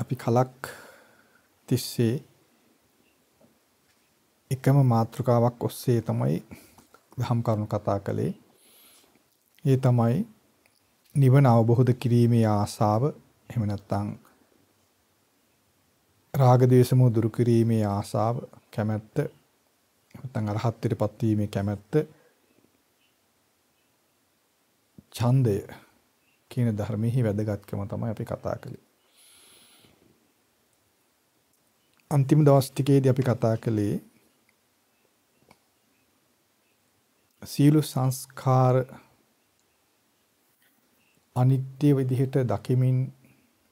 අපි කලක් තිස්සේ එකම මාතෘකාවක් ඔස්සේ තමයි දහම් කරුණු කතා කළේ. ඒ තමයි නිවන අවබෝධ කිරීමේ ආසාව එහෙම නැත්නම් රාග දේශමෝ දුරු කිරීමේ ආසාව කැමැත්ත නැත්නම් අරහත්ත්වයටපත් වීමේ කැමැත්ත ඡන්දය කියන ධර්මයේ වැදගත්කම තමයි අපි කතා කළේ. අන්තිම දවස් ටිකේදී අපි කතා කළේ සීල සංස්කාර අනිත්‍ය විදිහට දකිමින්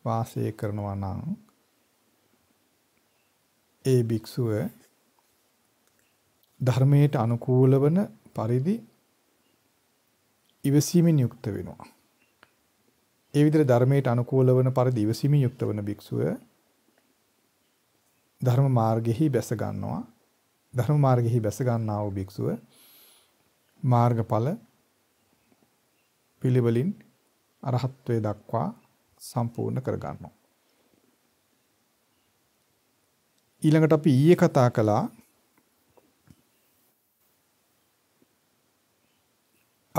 වාසය කරනවා නම් ඒ භික්ෂුව ධර්මයට අනුකූල වන පරිදි ඉවසීමෙන් යුක්ත වෙනවා. ඒ විදිහට ධර්මයට අනුකූල වන පරිදි ඉවසීමෙන් යුක්ත වන භික්ෂුව ධර්ම මාර්ගෙහි බැස ගන්නවා. ධර්ම මාර්ගෙහි බැස ගන්නා වූ භික්ෂුව මාර්ගඵල පිළිවෙලින් අරහත්ත්වයට දක්වා සම්පූර්ණ කර ගන්නවා. ඊළඟට අපි ඊයේ කතා කළා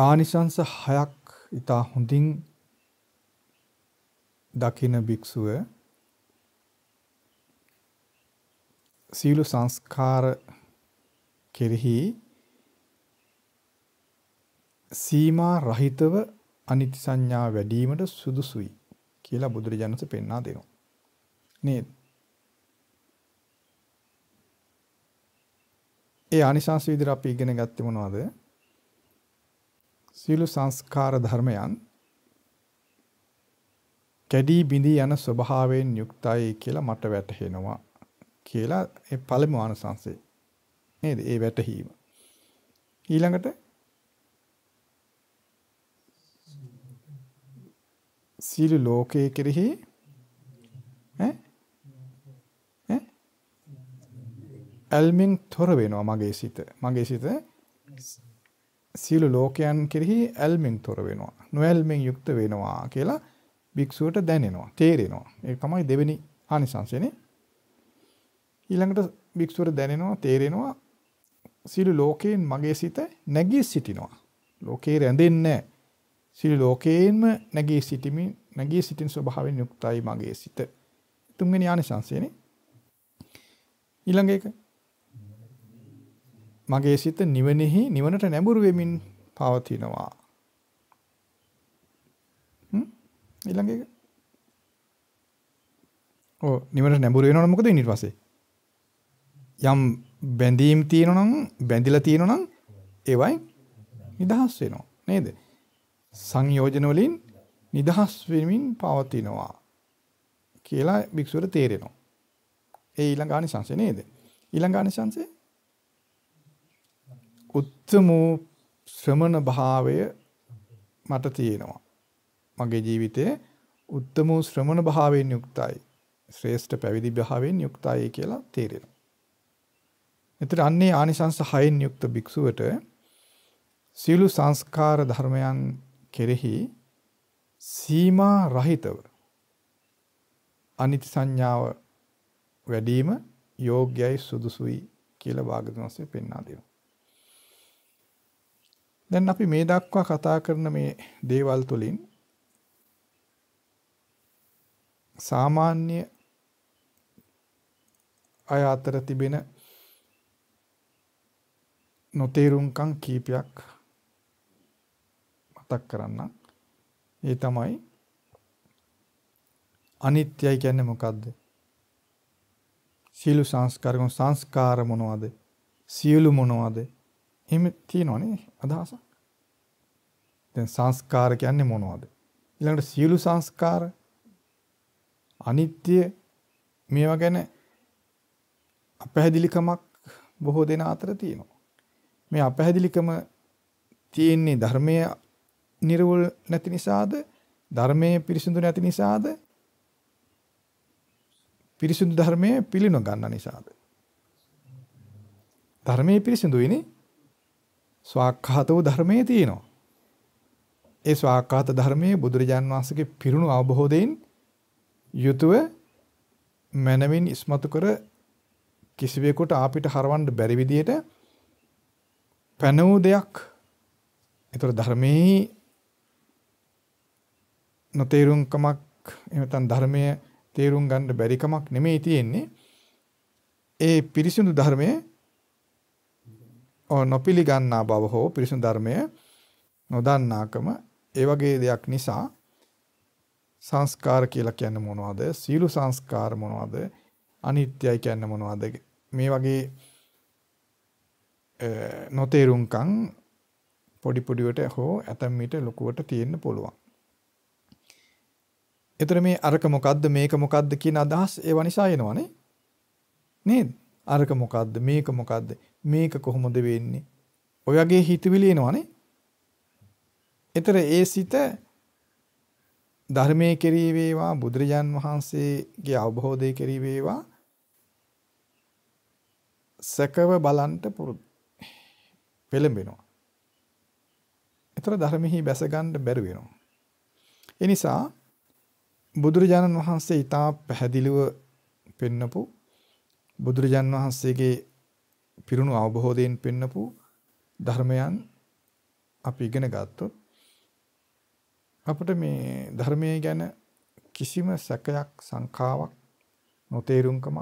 ආනිසංස හයක් ඊට හොඳින් දකින භික්ෂුව සීල සංස්කාර කෙරෙහි සීමා රහිතව අනිත්‍ය සංඥා වැඩිවීමට සුදුසුයි කියලා බුදුරජාණන් වහන්සේ පෙන්වා දෙනවා. නේද? ඒ ආනිසංස විදිහට අපි ඉගෙන ගත්තේ මොනවද? සියලු සංස්කාර ධර්මයන් කැඩී බිඳී යන ස්වභාවයෙන් යුක්තයි කියලා මට වැටහෙනවා කියලා ඒ පළමු ආනසංසය නේද ඒ වැටහීම ඊළඟට සියලු ලෝකයේ කෙරෙහි ඈ ඈ ඇල්මින් තොර වෙනවා මගේ සිත මගේ සිත සියලු ලෝකයන් කෙරෙහි ඇල්මෙන් තොර වෙනවා. නොඇල්මෙන් යුක්ත වෙනවා කියලා භික්ෂුවට දැනෙනවා, තේරෙනවා. ඒක තමයි දෙවෙනි ආනිසංසයනේ. ඊළඟට භික්ෂුවට දැනෙනවා, තේරෙනවා සියලු ලෝකයෙන් මගේ සිත නැගී සිටිනවා. ලෝකේ රැඳෙන්නේ සියලු ලෝකයෙන්ම නැගී සිටිමින් නැගී සිටින ස්වභාවයෙන් යුක්තයි මගේ සිත. තුන්වෙනි ආනිසංසයනේ. ඊළඟ එක මගේ සිත නිවනෙහි නිවනට නැඹුරු වෙමින් පවතිනවා. හ්ම් ඊළඟ එක. ඔව් නිවනට නැඹුරු වෙනවනම් මොකද වෙන්නේ ඊට පස්සේ? යම් බැඳීම් තියෙනවා නම් බැඳිලා තියෙනවා නම් ඒවයි නිදහස් වෙනවා නේද? සංයෝජන වලින් නිදහස් වෙමින් පවතිනවා කියලා භික්ෂුවට තේරෙනවා. ඒ ඊළඟ ආනිසංසය නේද? ඊළඟ ආනිසංසය උත්තමෝ ශ්‍රමණ භාවය මට තියෙනවා. මගේ ජීවිතයේ උත්තමෝ ශ්‍රමණ භාවයෙන් යුක්තයි. ශ්‍රේෂ්ඨ පැවිදි භාවයෙන් යුක්තයි කියලා තේරෙනවා. එතන අන්නේ ආනිසංස හයෙන් යුක්ත භික්ෂුවට සියලු සංස්කාර ධර්මයන් කෙරෙහි සීමා රහිතව අනිත්‍ය සංඥාව වැඩිම යෝග්‍යයි සුදුසුයි කියලා භාගතුන් වහන්සේ පෙන්වා දෙනවා. දැන් අපි මේ දක්වා කතා කරන මේ දේවල් තුලින් සාමාන්‍ය අය අතර තිබෙන නොතේරුම්කම් කීපයක් මතක් කරන්න. ඒ තමයි අනිත්‍යයි කියන්නේ මොකද්ද? සීල සංස්කාරකම් සංස්කාර මොනවද? සියලු මොනවද? එහෙම තියෙනවනේ අදහස. දැන් සංස්කාර කියන්නේ මොනවද? ඊළඟට සියලු සංස්කාර අනිත්‍ය මේවා ගැන අපැහැදිලිකමක් බොහෝ දෙනා අතර තියෙනවා. මේ අපැහැදිලිකම තියෙන්නේ ධර්මයේ නිර්වල් නැති නිසාද ධර්මයේ පිරිසිදු නැති නිසාද පිරිසිදු ධර්මයේ පිළිනොගන්න නිසාද ධර්මයේ පිරිසිදුයිනේ ස්වාක්ඛාත වූ ධර්මයේ තියෙනවා. ඒ ස්වාක්ඛාත ධර්මයේ බුදුරජාන් වහන්සේගේ පිරුණු අවබෝධයෙන් යුතුව මනමින් ඉස්මතු කර කිසිවෙකුට අපිට හරවන්න බැරි විදියට පැනවූ දෙයක් ඒතර ධර්මයේ නොතේරුම්කමක් එහෙම ධර්මයේ තේරුම් ගන්න බැරිකමක් නෙමෙයි තියෙන්නේ ඒ පිරිසිදු ධර්මයේ නොපිලිගන්නා බව හෝ පිරිසුදු ධර්මය නොදන්නාකම ඒ වගේ දෙයක් නිසා සංස්කාර කියලා කියන්නේ මොනවද? සීළු සංස්කාර මොනවද? අනිත්‍යයි කියන්නේ මොනවද? මේ වගේ නොතේරුම්කම් පොඩි පොඩිවට හෝ ඇතම් විට ලොකුවට තියෙන්න පුළුවන්. එතන මේ අරක මොකද්ද මේක මොකද්ද කියන අදහස් ඒව නිසා එනවනේ. නේද? අරක මොකද්ද මේක මොකද්ද? මේක කොහොමද වෙන්නේ? ඔය වගේ හිතවිලි එනවනේ. ඒතර ඒ සිත ධර්මයේ කෙරී වේවා බුදුරජාන් වහන්සේගේ අවබෝධයේ කෙරී වේවා සකව බලන්ට පුරුදු පෙළඹෙනවා. ඒතර ධර්මෙහි බැස ගන්න බැරි වෙනවා. ඒ නිසා බුදුරජාණන් වහන්සේ ඊටා පැහැදිලිව පෙන්නපු බුදුරජාන් වහන්සේගේ පිරුණු අවබෝධයෙන් පෙන්නපු ධර්මයන් අපි ඉගෙන ගත්තොත් අපිට මේ ධර්මයේ ගැන කිසිම සැකයක් සංකාවක් නොතේරුම්කමක්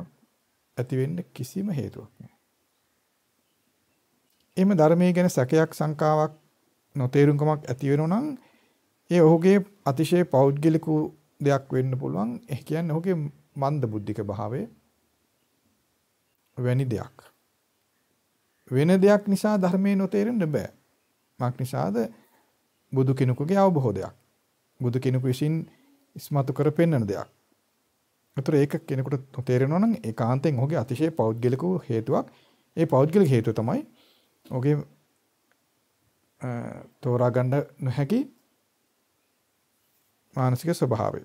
ඇති වෙන්න කිසිම හේතුවක් නැහැ. එහෙම ධර්මයේ ගැන සැකයක් සංකාවක් නොතේරුම්කමක් ඇති වෙනවා නම් ඒ ඔහුගේ අතිශය පෞද්ගලික දෙයක් වෙන්න පුළුවන්. ඒ කියන්නේ ඔහුගේ මන්ද බුද්ධික භාවය වැනි දෙයක්. වෙන දෙයක් නිසා ධර්මයේ නොතේරෙන්න බෑ. මක් නිසාද බුදු කෙනෙකුගේ අවබෝධයක්. බුදු කෙනෙකු විසින් ඉස්මතු කර පෙන්වන දෙයක්. ඒතර ඒක කෙනෙකුට තේරෙනවා නම් ඒකාන්තයෙන් ඔහුගේ අතිශය පෞද්ගලික හේතුවක්. ඒ පෞද්ගලික හේතුව තමයි ඔහුගේ තෝරා ගන්න නොහැකි මානසික ස්වභාවය.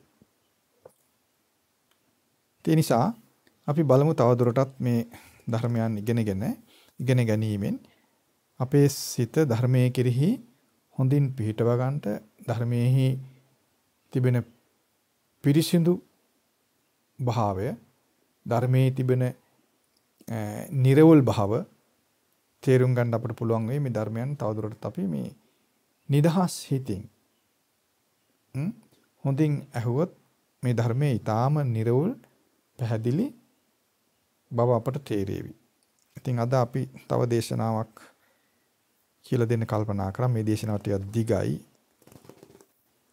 ඒ නිසා අපි බලමු තවදුරටත් මේ ධර්මයන් ඉගෙනගෙන ඉගෙන ගැනීමෙන් අපේ සිත ධර්මයේ කෙරෙහි හොඳින් පිහිටව ගන්නට ධර්මයේහි තිබෙන පිරිසිදු භාවය ධර්මයේ තිබෙන නිර්වල් භාව තේරුම් ගන්න අපට පුළුවන් වෙයි මේ ධර්මයන් තවදුරටත් අපි මේ නිදහස් හිතින් හොඳින් ඇහුවොත් මේ ධර්මයේ ඊටාම නිර්වල් පැහැදිලි බව අපට තේරෙවි ඉතින් අද අපි තව දේශනාවක් කියලා දෙන්න කල්පනා කරා. මේ දේශනාව ටිකක් දිගයි.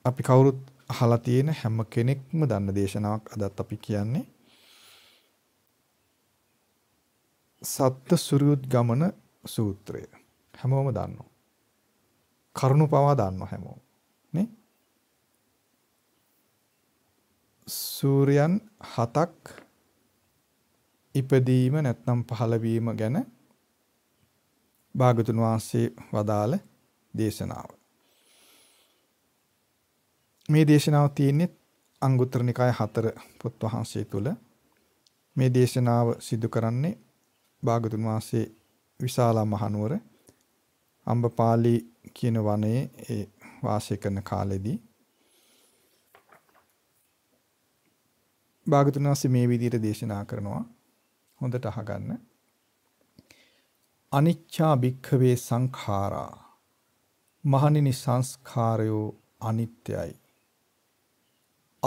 අපි කවුරුත් අහලා තියෙන හැම කෙනෙක්ම දන්න දේශනාවක් අදත් අපි කියන්නේ. සත්ත්‍ය සූර්යුත් ගමන සූත්‍රය. හැමෝම දන්නවා. කරුණු පවා දන්නවා හැමෝම. නේ? සූර්යයන් හතක් ඉපදීම නැත්නම් පහළවීම ගැන භාගතුන් වහන්සේ වදාළ දේශනාව. මේ දේශනාව තියෙන්නේ අංගුත්තර නිකාය 4 පොත් වහන්සේ තුල. මේ දේශනාව සිදු කරන්නේ භාගතුන් වහන්සේ විශාලා මහනුවර අම්බපාලි කියන වනයේ ඒ වාසය කරන කාලෙදී භාගතුන් වහන්සේ මේ විදිහට දේශනා කරනවා හොඳට අහගන්න. අනිච්චා භික්ඛවේ සංඛාරා. මහණෙනි සංස්කාරයෝ අනිත්‍යයි.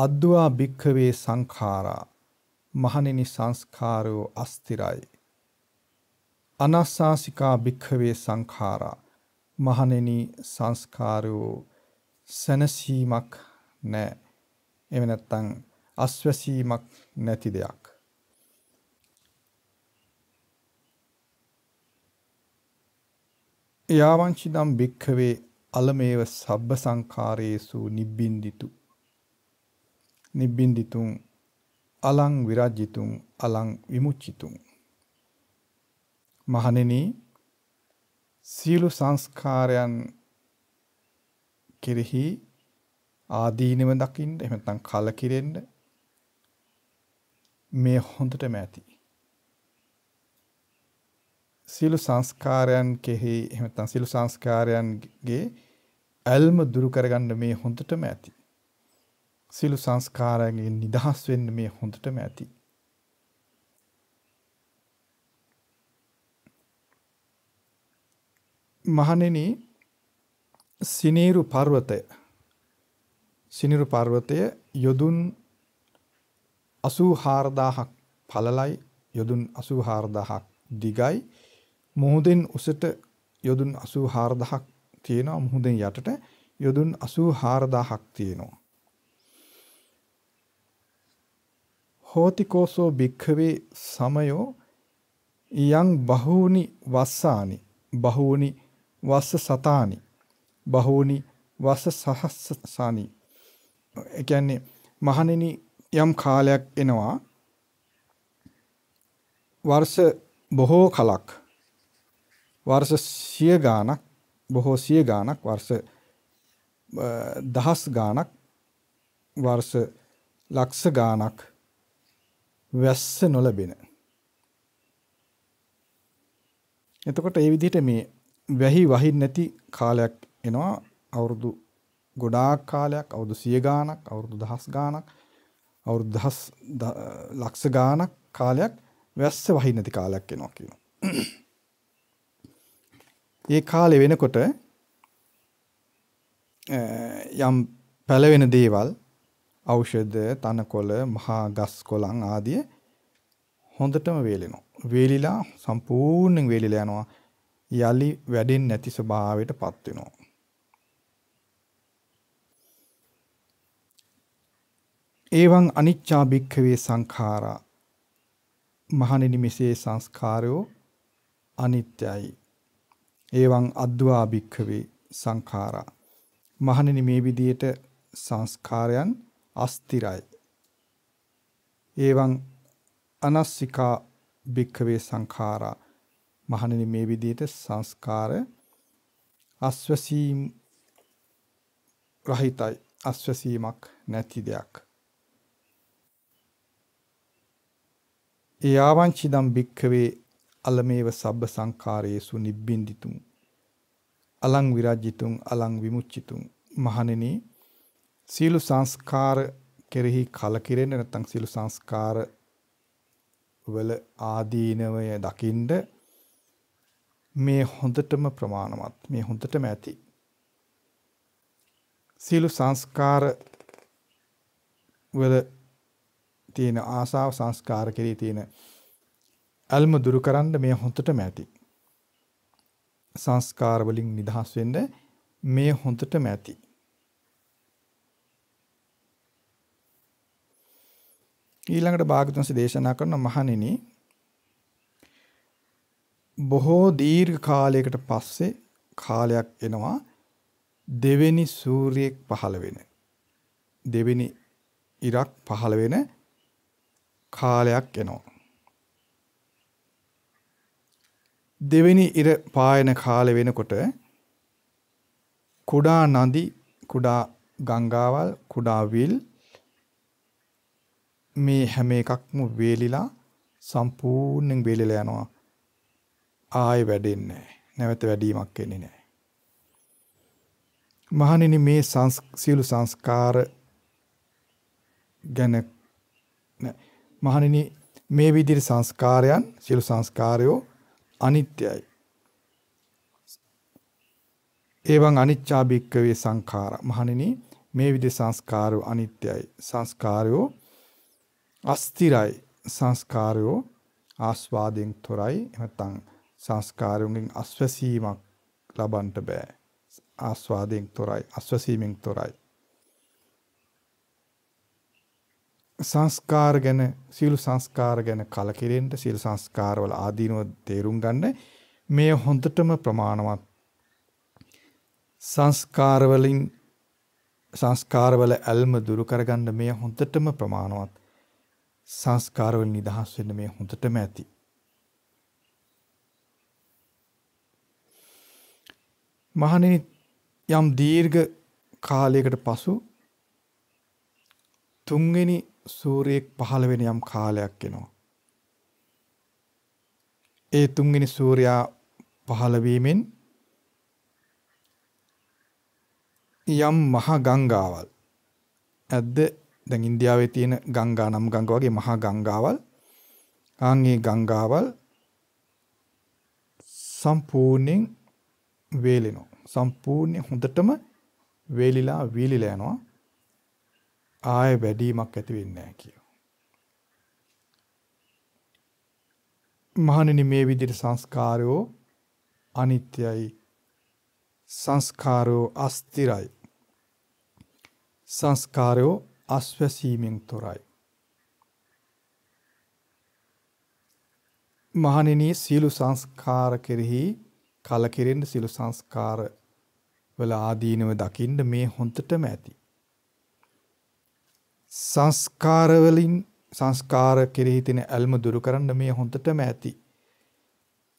අද්වා භික්ඛවේ සංඛාරා. මහණෙනි සංස්කාරයෝ අස්තිරයි. අනස්සාසිකා භික්ඛවේ සංඛාරා. මහණෙනි සංස්කාරයෝ සැනසීමක් නැහැ. එහෙම නැත්නම් අස්වැසීමක් නැති දෙයක්. යාවංචි දම් භික්ඛවේ අලමේව සබ්බ සංඛාරේසු නිබ්බින්දිතු නිබ්බින්දිතුං අලං විරජ්ජිතුං අලං විමුච්චිතුං මහණෙනි සීල සංස්කාරයන් කෙරෙහි ආදීනව දකින්න එහෙම නැත්නම් කල කිරෙන්න මේ හොඳටම ඇති සියලු සංස්කාරයන් කෙහි එහෙම නැත්නම් සියලු සංස්කාරයන්ගේ ඇල්ම දුරු කරගන්න මේ හොඳටම ඇති. සියලු සංස්කාරයන්ගෙන් නිදහස් වෙන්න මේ හොඳටම ඇති. මහණෙනි සිනීරු පර්වතය සිනිරු පර්වතය යොදුන් 84000ක් පළලයි යොදුන් 84000ක් දිගයි මුහුදෙන් උසට යොදුන් 84000ක් තියෙනවා මුහුදෙන් යටට යොදුන් 84000ක් තියෙනවා හෝතිකෝසෝ භික්ඛවේ සමයෝ යං බහූනි වස්සානි බහූනි වස්ස සතානි බහූනි වස්ස සහස්සසානි ඒ කියන්නේ මහණෙනි යම් කාලයක් එනවා වර්ෂ බොහෝ කලක් වර්ෂ සිය ගාණක් බොහෝ සිය ගාණක් වර්ෂ දහස් ගාණක් වර්ෂ ලක්ෂ ගාණක් වැස්ස නොලබෙන. එතකොට ඒ විදිහට මේ වැහි වහින් නැති කාලයක් එනවා අවුරුදු ගොඩාක් කාලයක් අවුරුදු 100 ගාණක් අවුරුදු 1000 ගාණක් අවුරුදු 10 ලක්ෂ ගාණක් කාලයක් වැස්ස වහින් නැති කාලයක් එනවා කියනවා. ඒ කාලේ වෙනකොට යම් පැලවෙන දේවල් ඖෂධ, තනකොළ, මහා ගස් කොළන් ආදී හොඳටම වේලෙනවා. වේලිලා සම්පූර්ණයෙන් වේලිලා යනවා. යලි වැඩෙන්නේ නැති ස්වභාවයටපත් වෙනවා. ඒවං අනිච්චා භික්ඛවේ සංඛාරා මහණෙනි මෙසේ සංස්කාරයෝ අනිත්‍යයි ඒවං අද්වා භික්ඛවේ සංඛාරා. මහණෙනි මේ විදියට සංස්කාරයන් අස්තිරයි. ඒවං අනස්සිකා භික්ඛවේ සංඛාරා. මහණෙනි මේ විදියට සංස්කාර අස්වසීම් රහිතයි. අස්වසීමක් නැති දෙයක්. යාවංචිදම් භික්ඛවේ අලමේව සබ්බ සංඛාරයේසු නිබ්බින්දිතුම් අලං විරජ්ජිතුම් අලං විමුච්චිතුම් මහණෙනි සීල සංස්කාර කෙරෙහි කලකිරෙන්න නැත්නම් සීල සංස්කාර වල ආදීනවය දකින්ද මේ හොඳටම ප්‍රමාණවත් මේ හොඳටම ඇති සීල සංස්කාර වල තියෙන ආසාව සංස්කාර කෙරෙහි තියෙන අල්ම දුරු කරන්න මේ හොඳටම ඇති. සංස්කාර වලින් නිදහස් වෙන්න මේ හොඳටම ඇති. ඊළඟට භාගතුන්ස දේශනා කරන මහණෙනි බොහෝ දීර්ඝ කාලයකට පස්සේ කාලයක් එනවා දෙවෙනි සූර්යෙක් පහළ වෙන දෙවෙනි ඉරක් පහළ වෙන කාලයක් එනවා දෙවෙනි ඉර පායන කාලේ වෙනකොට කුඩා නදි කුඩා ගංගාවල් කුඩා විල් මේ හැම එකක්ම වේලිලා සම්පූර්ණයෙන් වේලිලා යනවා ආයෙ වැඩෙන්නේ නැවත වැඩිමක් එන්නේ නැහැ මහණෙනි මේ සියලු සංස්කාර ගැන මහණෙනි මේ විදිහට සංස්කාරයන් සියලු සංස්කාරයෝ අනිත්‍යයි. ඒවන් අනිච්චා භික්කවේ සංඛාර. මහණෙනි මේ විදිහ සංස්කාරෝ අනිත්‍යයි. සංස්කාරයෝ අස්තිරයි. සංස්කාරයෝ ආස්වාදයෙන් තොරයි. එහෙනම් සංස්කාරයෙන් අස්වැසීමක් ලබන්නට බෑ. ආස්වාදයෙන් තොරයි. අස්වැසීමෙන් තොරයි. සංස්කාර ගැන සියලු සංස්කාර ගැන කලකිරෙන්න සියලු සංස්කාරවල ආදීනව තේරුම් ගන්න මේ හොඳටම ප්‍රමාණවත් සංස්කාර වලින් සංස්කාරවල ඇල්ම දුරු කරගන්න මේ හොඳටම ප්‍රමාණවත් සංස්කාරවල නිදහස් වෙන්න මේ හොඳටම ඇති මහණෙනි යම් දීර්ඝ කාලයකට පසු තුන්වෙනි සූර්යෙක් පහළ වෙන යම් කාලයක් එනවා. ඒ තුන්වෙනි සූර්යා පහළ වීමෙන් යම් මහා ගංගාවල් ඇද්ද දැන් ඉන්දියාවේ තියෙන ගංගා නම් ගංගා වගේ මහා ගංගාවල් ආන්ගේ ගංගාවල් සම්පූර්ණයෙන් වේලෙනවා සම්පූර්ණයෙන් හොඳටම වේලිලා වීලිලා යනවා ආය වැඩිමක් ඇති වෙන්නේ නැහැ කියලා. මහණෙනි මේ විදිහට සංස්කාරෝ අනිත්‍යයි සංස්කාරෝ අස්තිරයි සංස්කාරෝ අස්වැසීමෙන් තොරයි මහණෙනි සීල සංස්කාර කෙරෙහි කලකිරෙන්න සීල සංස්කාර වල ආදීනව දකින්න මේ හොන්තටම ඇති සංස්කාරවලින් සංස්කාර කෙරෙහි තියෙන ඇල්ම දුරු කරන්න මේ හොඳටම ඇති.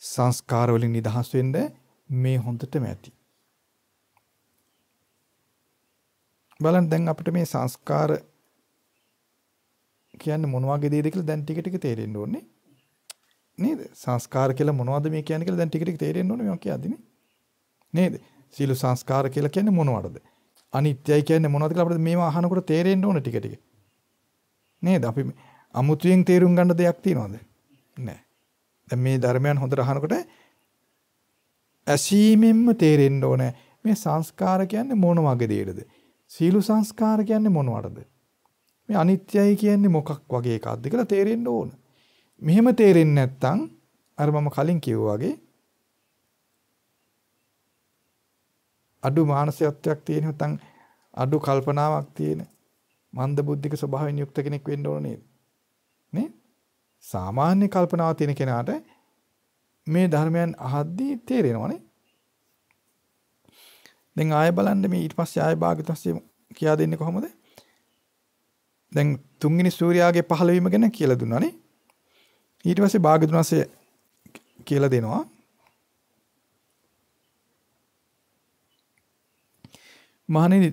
සංස්කාර වලින් නිදහස් වෙන්න මේ හොඳටම ඇති. බලන්න දැන් අපිට මේ සංස්කාර කියන්නේ මොන වගේ දෙයක්ද කියලා දැන් ටික ටික තේරෙන්න ඕනේ. නේද? සංස්කාර කියලා මොනවද මේ කියන්නේ කියලා දැන් ටික ටික තේරෙන්න ඕනේ මම කියද්දිනේ. නේද? සීල සංස්කාර කියලා කියන්නේ මොනවද? අනිත්‍යයි කියන්නේ මොනවද කියලා අපිට මේවා අහනකොට තේරෙන්න ඕන ටික ටික. නේද? අපි අමුතුයෙන් තේරුම් ගන්න දෙයක් තියනවද? නැහැ. දැන් මේ ධර්මයන් හොඳට අහනකොට ඇසීමෙන්ම තේරෙන්න ඕන මේ සංස්කාර කියන්නේ මොන වගේ දෙයකද? සීල සංස්කාර කියන්නේ මොන වටද? මේ අනිත්‍යයි කියන්නේ මොකක් වගේ එකක්ද කියලා තේරෙන්න ඕන. මෙහෙම තේරෙන්නේ නැත්නම් අර මම කලින් කිව්වා වගේ අඩු මානසිකත්වයක් තියෙන නැත්නම් අඩු කල්පනාවක් තියෙන මන්ද බුද්ධික ස්වභාවයෙන් යුක්ත කෙනෙක් වෙන්න ඕන නේද? නේ? සාමාන්‍ය කල්පනාව තියෙන කෙනාට මේ ධර්මයන් අහද්දී තේරෙනවනේ. දැන් ආය බලන්න මේ ඊට පස්සේ ආය භාගිතස්සේ කියා දෙන්නේ කොහොමද? දැන් තුන්වෙනි සූර්යාගේ පහළවීම ගැන කියලා දුන්නානේ. ඊට පස්සේ භාගිතස්සේ කියලා දෙනවා. මහණෙනි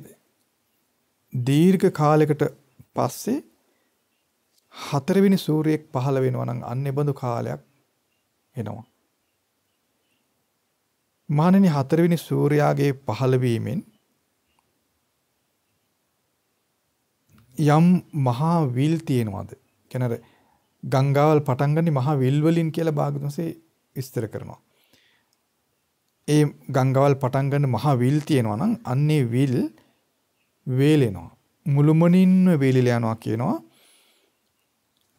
දීර්ඝ කාලයකට පස්සේ හතරවෙනි සූර්යයෙක් පහළ වෙනවා නම් අන්නේබඳු කාලයක් එනවා. මහණෙනි හතරවෙනි සූර්යාගේ පහළවීමෙන් යම් මහා විල් තියෙනවද? කියන ගංගාවල් පටන් ගන්නේ මහා විල් වලින් කියලා භාගතුන්සේ විස්තර කරනවා. ඒ ගංගාවල් පටන් ගන්න මහ විල් තියෙනවා නම් අන්නේ විල් වේලෙනවා. මුළුමනින්ම වේලිලා යනවා කියනවා.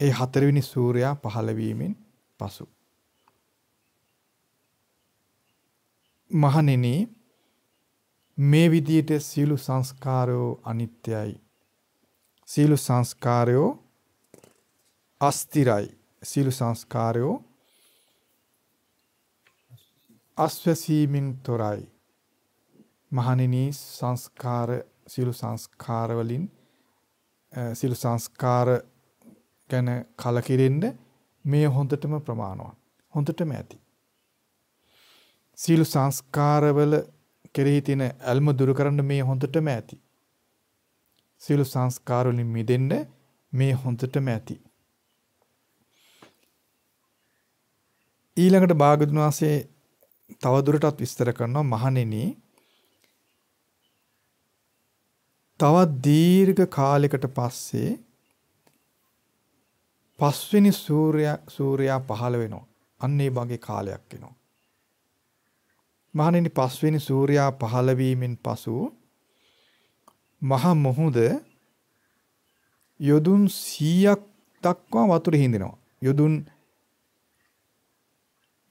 ඒ හතරවෙනි සූර්යා පහළ වීමෙන් පසු. මහණෙනි මේ විදිහට සීළු සංස්කාරයෝ අනිත්‍යයි. සීළු සංස්කාරයෝ අස්තිරයි. සීළු සංස්කාරයෝ අස්වැසීමෙන් තොරයි. මහණෙනි සංස්කාර සියලු සංස්කාර වලින් සියලු සංස්කාර ගැන කලකිරෙන්න මේ හොඳටම ප්‍රමාණවත්. හොඳටම ඇති. සියලු සංස්කාරවල කෙරෙහි තියෙන ඇල්ම දුරු කරන්න මේ හොඳටම ඇති. සියලු සංස්කාර වලින් මිදෙන්න මේ හොඳටම ඇති. ඊළඟට බාගතුන් වාසේ තවදුරටත් විස්තර කරනවා මහණෙනි තවත් දීර්ඝ කාලයකට පස්සේ පස්වෙනි සූර්යා සූර්යා පහළ වෙනවා. අන්න ඒ වගේ කාලයක් එනවා. මහණෙනි පස්වෙනි සූර්යා පහළ වීමෙන් පසු මහා මොහොද යොදුන් 100ක් දක්වා වතුර හිඳිනවා. යොදුන්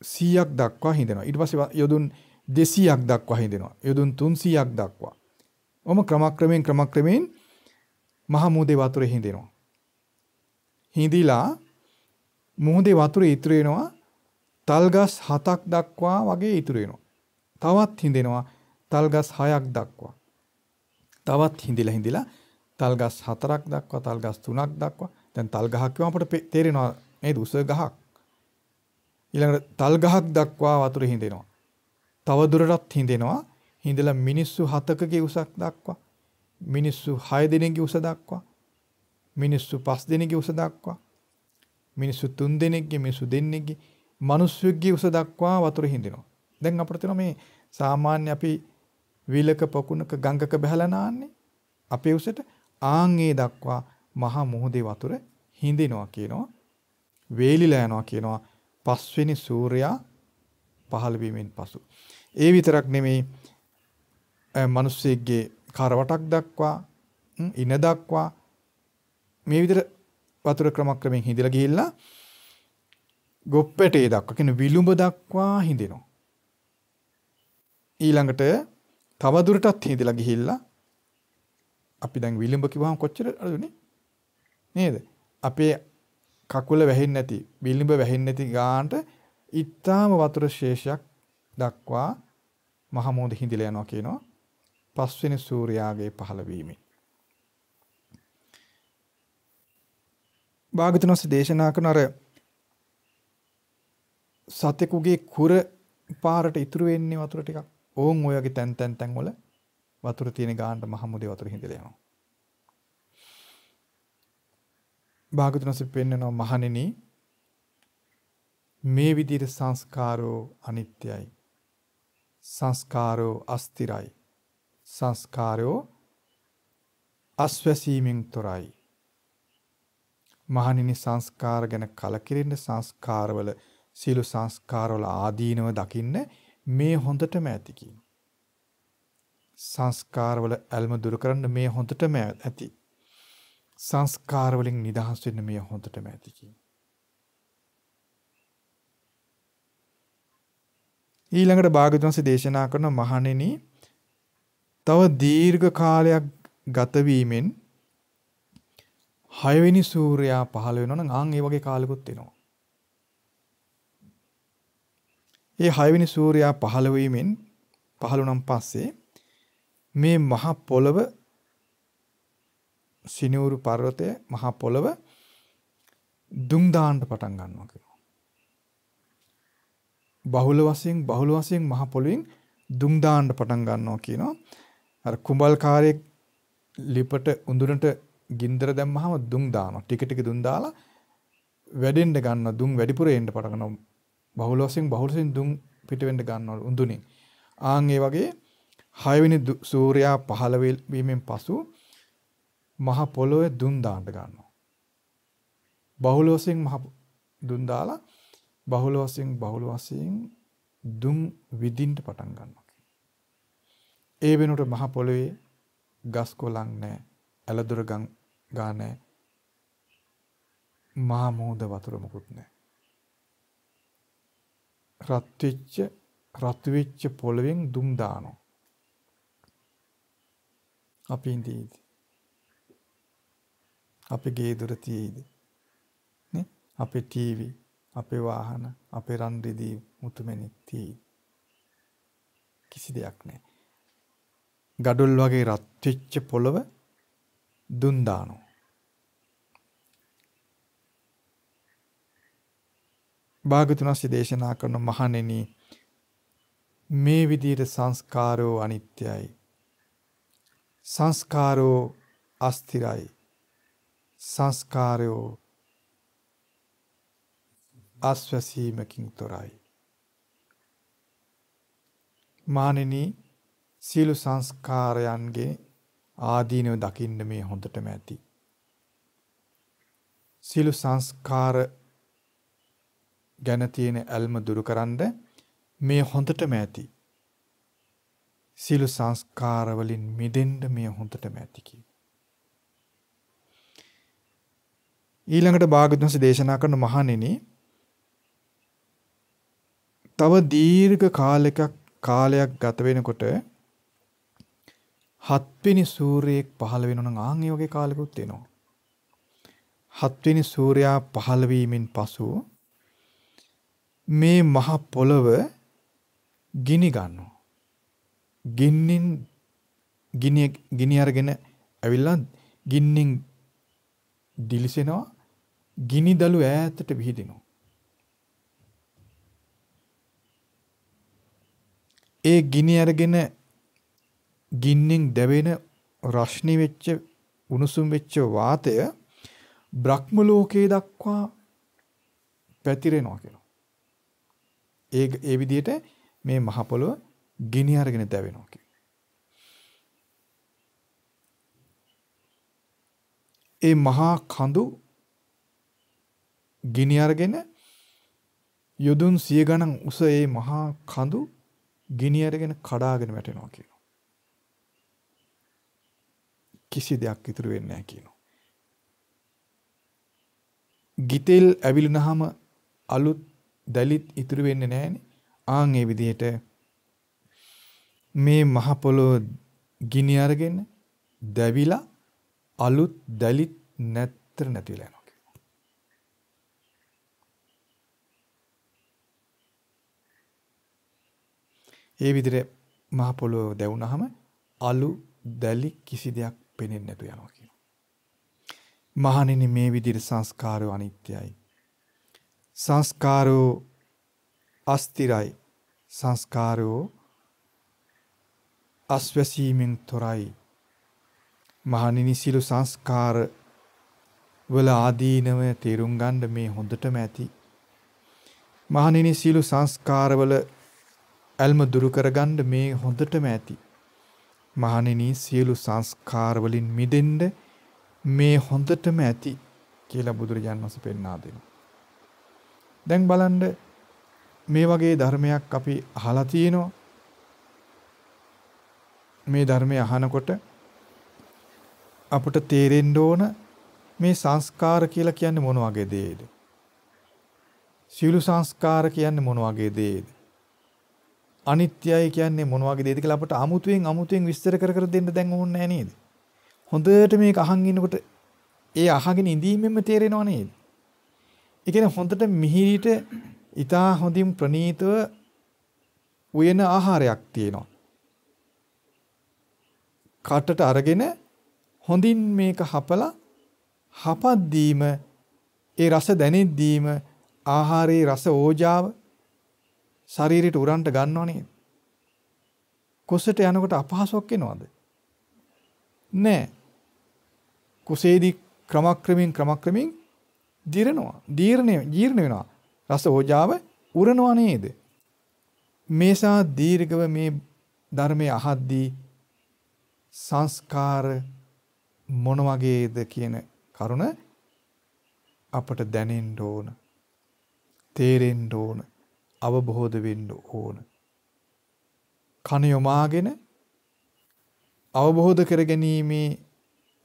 100ක් දක්වා හිඳෙනවා. ඊට පස්සේ යොදුන් 200ක් දක්වා හිඳෙනවා. යොදුන් 300ක් දක්වා. ඔම ක්‍රමක්‍රමයෙන් ක්‍රමක්‍රමයෙන් මහා මුහුදේ වතුරේ හිඳෙනවා. හිඳිලා මුහුදේ වතුරේ ඉතුරු වෙනවා තල්ගස් 7ක් දක්වා වගේ ඉතුරු වෙනවා. තවත් හිඳෙනවා තල්ගස් 6ක් දක්වා. තවත් හිඳිලා හිඳිලා තල්ගස් 4ක් දක්වා තල්ගස් 3ක් දක්වා දැන් තල් ගහක් කියවම අපට තේරෙනවා නේද උස ගහක් ඊළඟට තල් ගහක් දක්වා වතුර හිඳෙනවා. තව දුරටත් හිඳෙනවා. හිඳලා මිනිස්සු 7කගේ උසක් දක්වා. මිනිස්සු 6 දෙනෙක්ගේ උස දක්වා. මිනිස්සු 5 දෙනෙක්ගේ උස දක්වා. මිනිස්සු 3 දෙනෙක්ගේ මිනිස්සු දෙන්නෙක්ගේ මිනිස්සුගේ උස දක්වා වතුර හිඳෙනවා. දැන් අපිට තියෙනවා මේ සාමාන්‍ය අපි විලක පොකුණක ගඟක බහලා නාන්නේ අපේ උසට ආන් ඒ දක්වා මහා මුහුදේ වතුර හිඳිනවා කියනවා වේලිලා යනවා කියනවා පස්වෙනි සූර්යා පහළ වීමෙන් පසු. ඒ විතරක් නෙමෙයි මිනිස්සෙක්ගේ කරවටක් දක්වා ඉන දක්වා මේ විදිහට වතුර ක්‍රමක්‍රමෙන් හිඳලා ගිහිල්ලා ගොප්පටේ දක්වා කියන විලුඹ දක්වා හිඳිනවා. ඊළඟට තව දුරටත් හිඳලා ගිහිල්ලා අපි දැන් විලුඹ කිව්වම කොච්චර අඩුනේ නේද? අපේ කකුල වැහෙන්නේ නැති බිලිඹ වැහෙන්නේ නැති ගානට ඊටාම වතුර ශේෂයක් දක්වා මහමෝධ හිඳිලා යනවා කියනවා පස්වෙනි සූර්යාගේ පහළ වීමෙන් භාගතුනස් දේශනා කරන අර සතෙකුගේ කුර පාරට ඉතුරු වෙන්නේ වතුර ටිකක් ඕන් ඔයගේ තැන් තැන් තැන් වල වතුර තියෙන ගානට මහමුදේ වතුර හිඳලා යනවා භාගතුනස පෙන්නනවා මහණෙනි මේ විදිහට සංස්කාරෝ අනිත්‍යයි සංස්කාරෝ අස්තිරයි සංස්කාරෝ අස්වැසීමෙන් තොරයි මහණෙනි සංස්කාර ගැන කලකිරෙන්න සංස්කාරවල සියලු සංස්කාරවල ආදීනව දකින්න මේ හොඳටම ඇති සංස්කාරවල ඇල්ම දුරු කරන්න මේ හොඳටම ඇති සංස්කාර වලින් නිදහස් වෙන්න මේ හොඳටම ඇති කියන. ඊළඟට භාග්‍යවතුන් වහන්සේ දේශනා කරන මහණෙනි තව දීර්ඝ කාලයක් ගත වීමෙන් හයවෙනි සූර්යයා පහළ වෙනවා නම් ආන් ඒ වගේ කාලෙකුත් එනවා. ඒ හයවෙනි සූර්යයා පහළ වීමෙන් පහළුණන් පස්සේ මේ මහ පොළව සිනවුරු පර්වතය මහා පොළව දුම්දාන්ට පටන් ගන්නවා කියලා. බහුල වශයෙන් බහුල වශයෙන් මහ පොළවෙන් දුම්දාන්ට පටන් ගන්නවා කියනවා. අර කුඹල්කාරයෙක් ලිපට උඳුරට ගින්දර දැම්මහම දුම් දානවා. ටික ටික දුම් දාලා වැඩෙන්න ගන්නවා. දුම් වැඩිපුර එන්න පටන් ගන්නවා. බහුල වශයෙන් බහුල වශයෙන් දුම් පිට වෙන්න ගන්නවා උඳුනේ. ආන් ඒ වගේ 6 වෙනි සූර්යා පහළ වීමෙන් පසු මහ පොළොවේ දුම් දාන්න ගන්නවා. බහුල වශයෙන් මහ දුම් දාලා බහුල වශයෙන් බහුල වශයෙන් දුම් විදින්න පටන් ගන්නවා. ඒ වෙනකොට මහ පොළොවේ ගස් කොළන් නැහැ, ඇලදොර ගා නැහැ. මහා මෝද වතුර මුකුත් නැහැ. රත් වෙච්ච රත් වෙච්ච පොළවෙන් දුම් දානවා. අපි ඉඳී අපේ ගේ දොර තියෙයිද? නේ? අපේ ටීවී, අපේ වාහන, අපේ රන් රිදී මුතුමැණික් තියෙයි. කිසි දෙයක් නැහැ. gadol වගේ රත් වෙච්ච පොළව දුන් දානවා. භාගතුනස්ස දේශනා කරන මහණෙනි මේ විදිහට සංස්කාරෝ අනිත්‍යයි සංස්කාරෝ අස්තිරයි සංස්කාරයෝ අස්වැසීමකින් තොරයි. මානෙනි සීලු සංස්කාරයන්ගේ ආදීනව දකින්න මේ හොඳටම ඇති. සීලු සංස්කාර ගැන තියෙන ඇල්ම දුරුකරනද මේ හොඳටම ඇති. සීලු සංස්කාර වලින් මිදෙන්න මේ හොඳටම ඇති කිය. ඊළඟට භාගතුන්ස දේශනා කරන මහණෙනි තව දීර්ඝ කාලයක් කාලයක් ගත වෙනකොට හත්වෙනි සූර්යයෙක් පහළ වෙනවා නම් ආන් ඒ වගේ කාලෙකුත් එනවා. හත්වෙනි සූර්යා පහළ වීමෙන් පසු මේ මහ පොළව ගිනි ගන්නවා. ගින්නින් ගිනි ගිනි අරගෙන ඇවිල්ලා ගින්නින් දිලිසෙනවා ගිනිදළු ඈතට විහිදෙනවා. ඒ ගිනි අරගෙන ගින්නෙන් දැවෙන රශ්නි වෙච්ච උණුසුම් වෙච්ච වාතය බ්‍රහ්ම ලෝකයේ දක්වා පැතිරෙනවා කියනවා. ඒ ඒ විදිහට මේ මහ පොළොව ගිනි අරගෙන දැවෙනවා කියනවා. ඒ මහා කඳු ගිනි අරගෙන යොදුන් සිය ගණන් උස ඒ මහා කඳු ගිනි අරගෙන කඩාගෙන වැටෙනවා කියනවා. කිසි දෙයක් ඉතුරු වෙන්නේ නැහැ කියනවා. ගිතෙල් ඇවිලුනහම අලුත් දැලිත් ඉතුරු වෙන්නේ නැහනේ. ආන් ඒ විදිහට මේ මහ පොළොව ගිනි අරගෙන දැවිලා අලුත් දැලිත් නැත්තර නැති වෙලා යනවා කියනවා. ඒ විදිහට මහ පොළොව දැවුනහම අලු දැලි කිසි දෙයක් පෙනෙන්නේ නැතු යනවා කියනවා. මහණෙනි මේ විදිහට සංස්කාරෝ අනිත්‍යයි. සංස්කාරෝ අස්තිරයි. සංස්කාරෝ අස්වැසීමෙන් තොරයි මහණෙනි සිළු සංස්කාර වල ආදීනව තේරුම් ගන්න මේ හොඳටම ඇති. මහණෙනි සිළු සංස්කාර වල ඇල්ම දුරු කරගන්න මේ හොඳටම ඇති. මහණෙනි සියලු සංස්කාර වලින් මිදෙන්න මේ හොඳටම ඇති කියලා බුදුරජාන් වහන්සේ පෙන්වා දෙනවා. දැන් බලන්න මේ වගේ ධර්මයක් අපි අහලා තියෙනවා. මේ ධර්මය අහනකොට අපට තේරෙන්න ඕන මේ සංස්කාර කියලා කියන්නේ මොන වගේ දේද? සියලු සංස්කාර කියන්නේ මොන වගේ දේද? අනිත්‍යයි කියන්නේ මොන වගේ දේද කියලා අපට අමුතුවෙන් අමුතුවෙන් විස්තර කර කර දෙන්න දැන් ඕනේ නැහැ නේද? හොඳට මේක අහන් ඉන්නකොට ඒ අහගෙන ඉඳීමෙන්ම තේරෙනව නේද? ඒ කියන්නේ හොඳට මිහිරිට ඊටා හොඳින් ප්‍රනීතව උයන ආහාරයක් තියෙනවා. කටට අරගෙන හොඳින් මේක හපලා හපද්දීම ඒ රස දැනෙද්දීම ආහාරයේ රස ඕජාව ශරීරයට උරන්ට ගන්නව නේද? කුසට යනකොට අපහසුයක් එනවද? නෑ. කුසේදී ක්‍රමක්‍රමින් ක්‍රමක්‍රමින් දිරනවා. දීර්ණය ජීර්ණ වෙනවා. රස ඕජාව උරනවා නේද? මේසා දීර්ඝව මේ ධර්මයේ අහද්දී සංස්කාර මොන වගේද කියන කරුණ අපට දැනෙන්න ඕන. තේරෙන්න ඕන. අවබෝධ වෙන්න ඕන. කන යොමාගෙන අවබෝධ කරගැනීමේ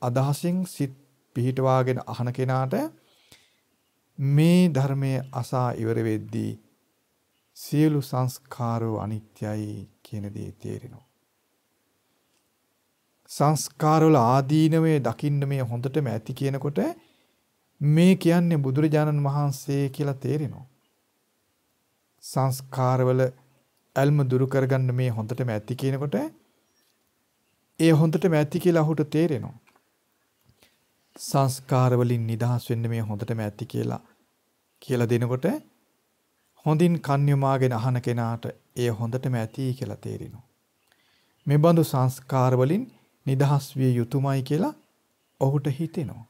අදහසින් සිත් පිහිටවාගෙන අහන කෙනාට මේ ධර්මයේ අසා ඉවර වෙද්දී සියලු සංස්කාරෝ අනිත්‍යයි කියන දේ තේරෙනවා. සංස්කාරවල ආදීනමේ දකින්න මේ හොඳටම ඇති කියනකොට මේ කියන්නේ බුදුරජාණන් වහන්සේ කියලා තේරෙනවා. සංස්කාරවල ඇල්ම දුරු කරගන්න මේ හොඳටම ඇති කියනකොට ඒ හොඳටම ඇති කියලා ඔහුට තේරෙනවා. සංස්කාරවලින් නිදහස් වෙන්න මේ හොඳටම ඇති කියලා කියලා දෙනකොට හොඳින් කන් යොමාගෙන අහන කෙනාට ඒ හොඳටම ඇති කියලා තේරෙනවා. මේ බඳු සංස්කාරවලින් නිදහස් විය යුතුයමයි කියලා ඔහුට හිතෙනවා.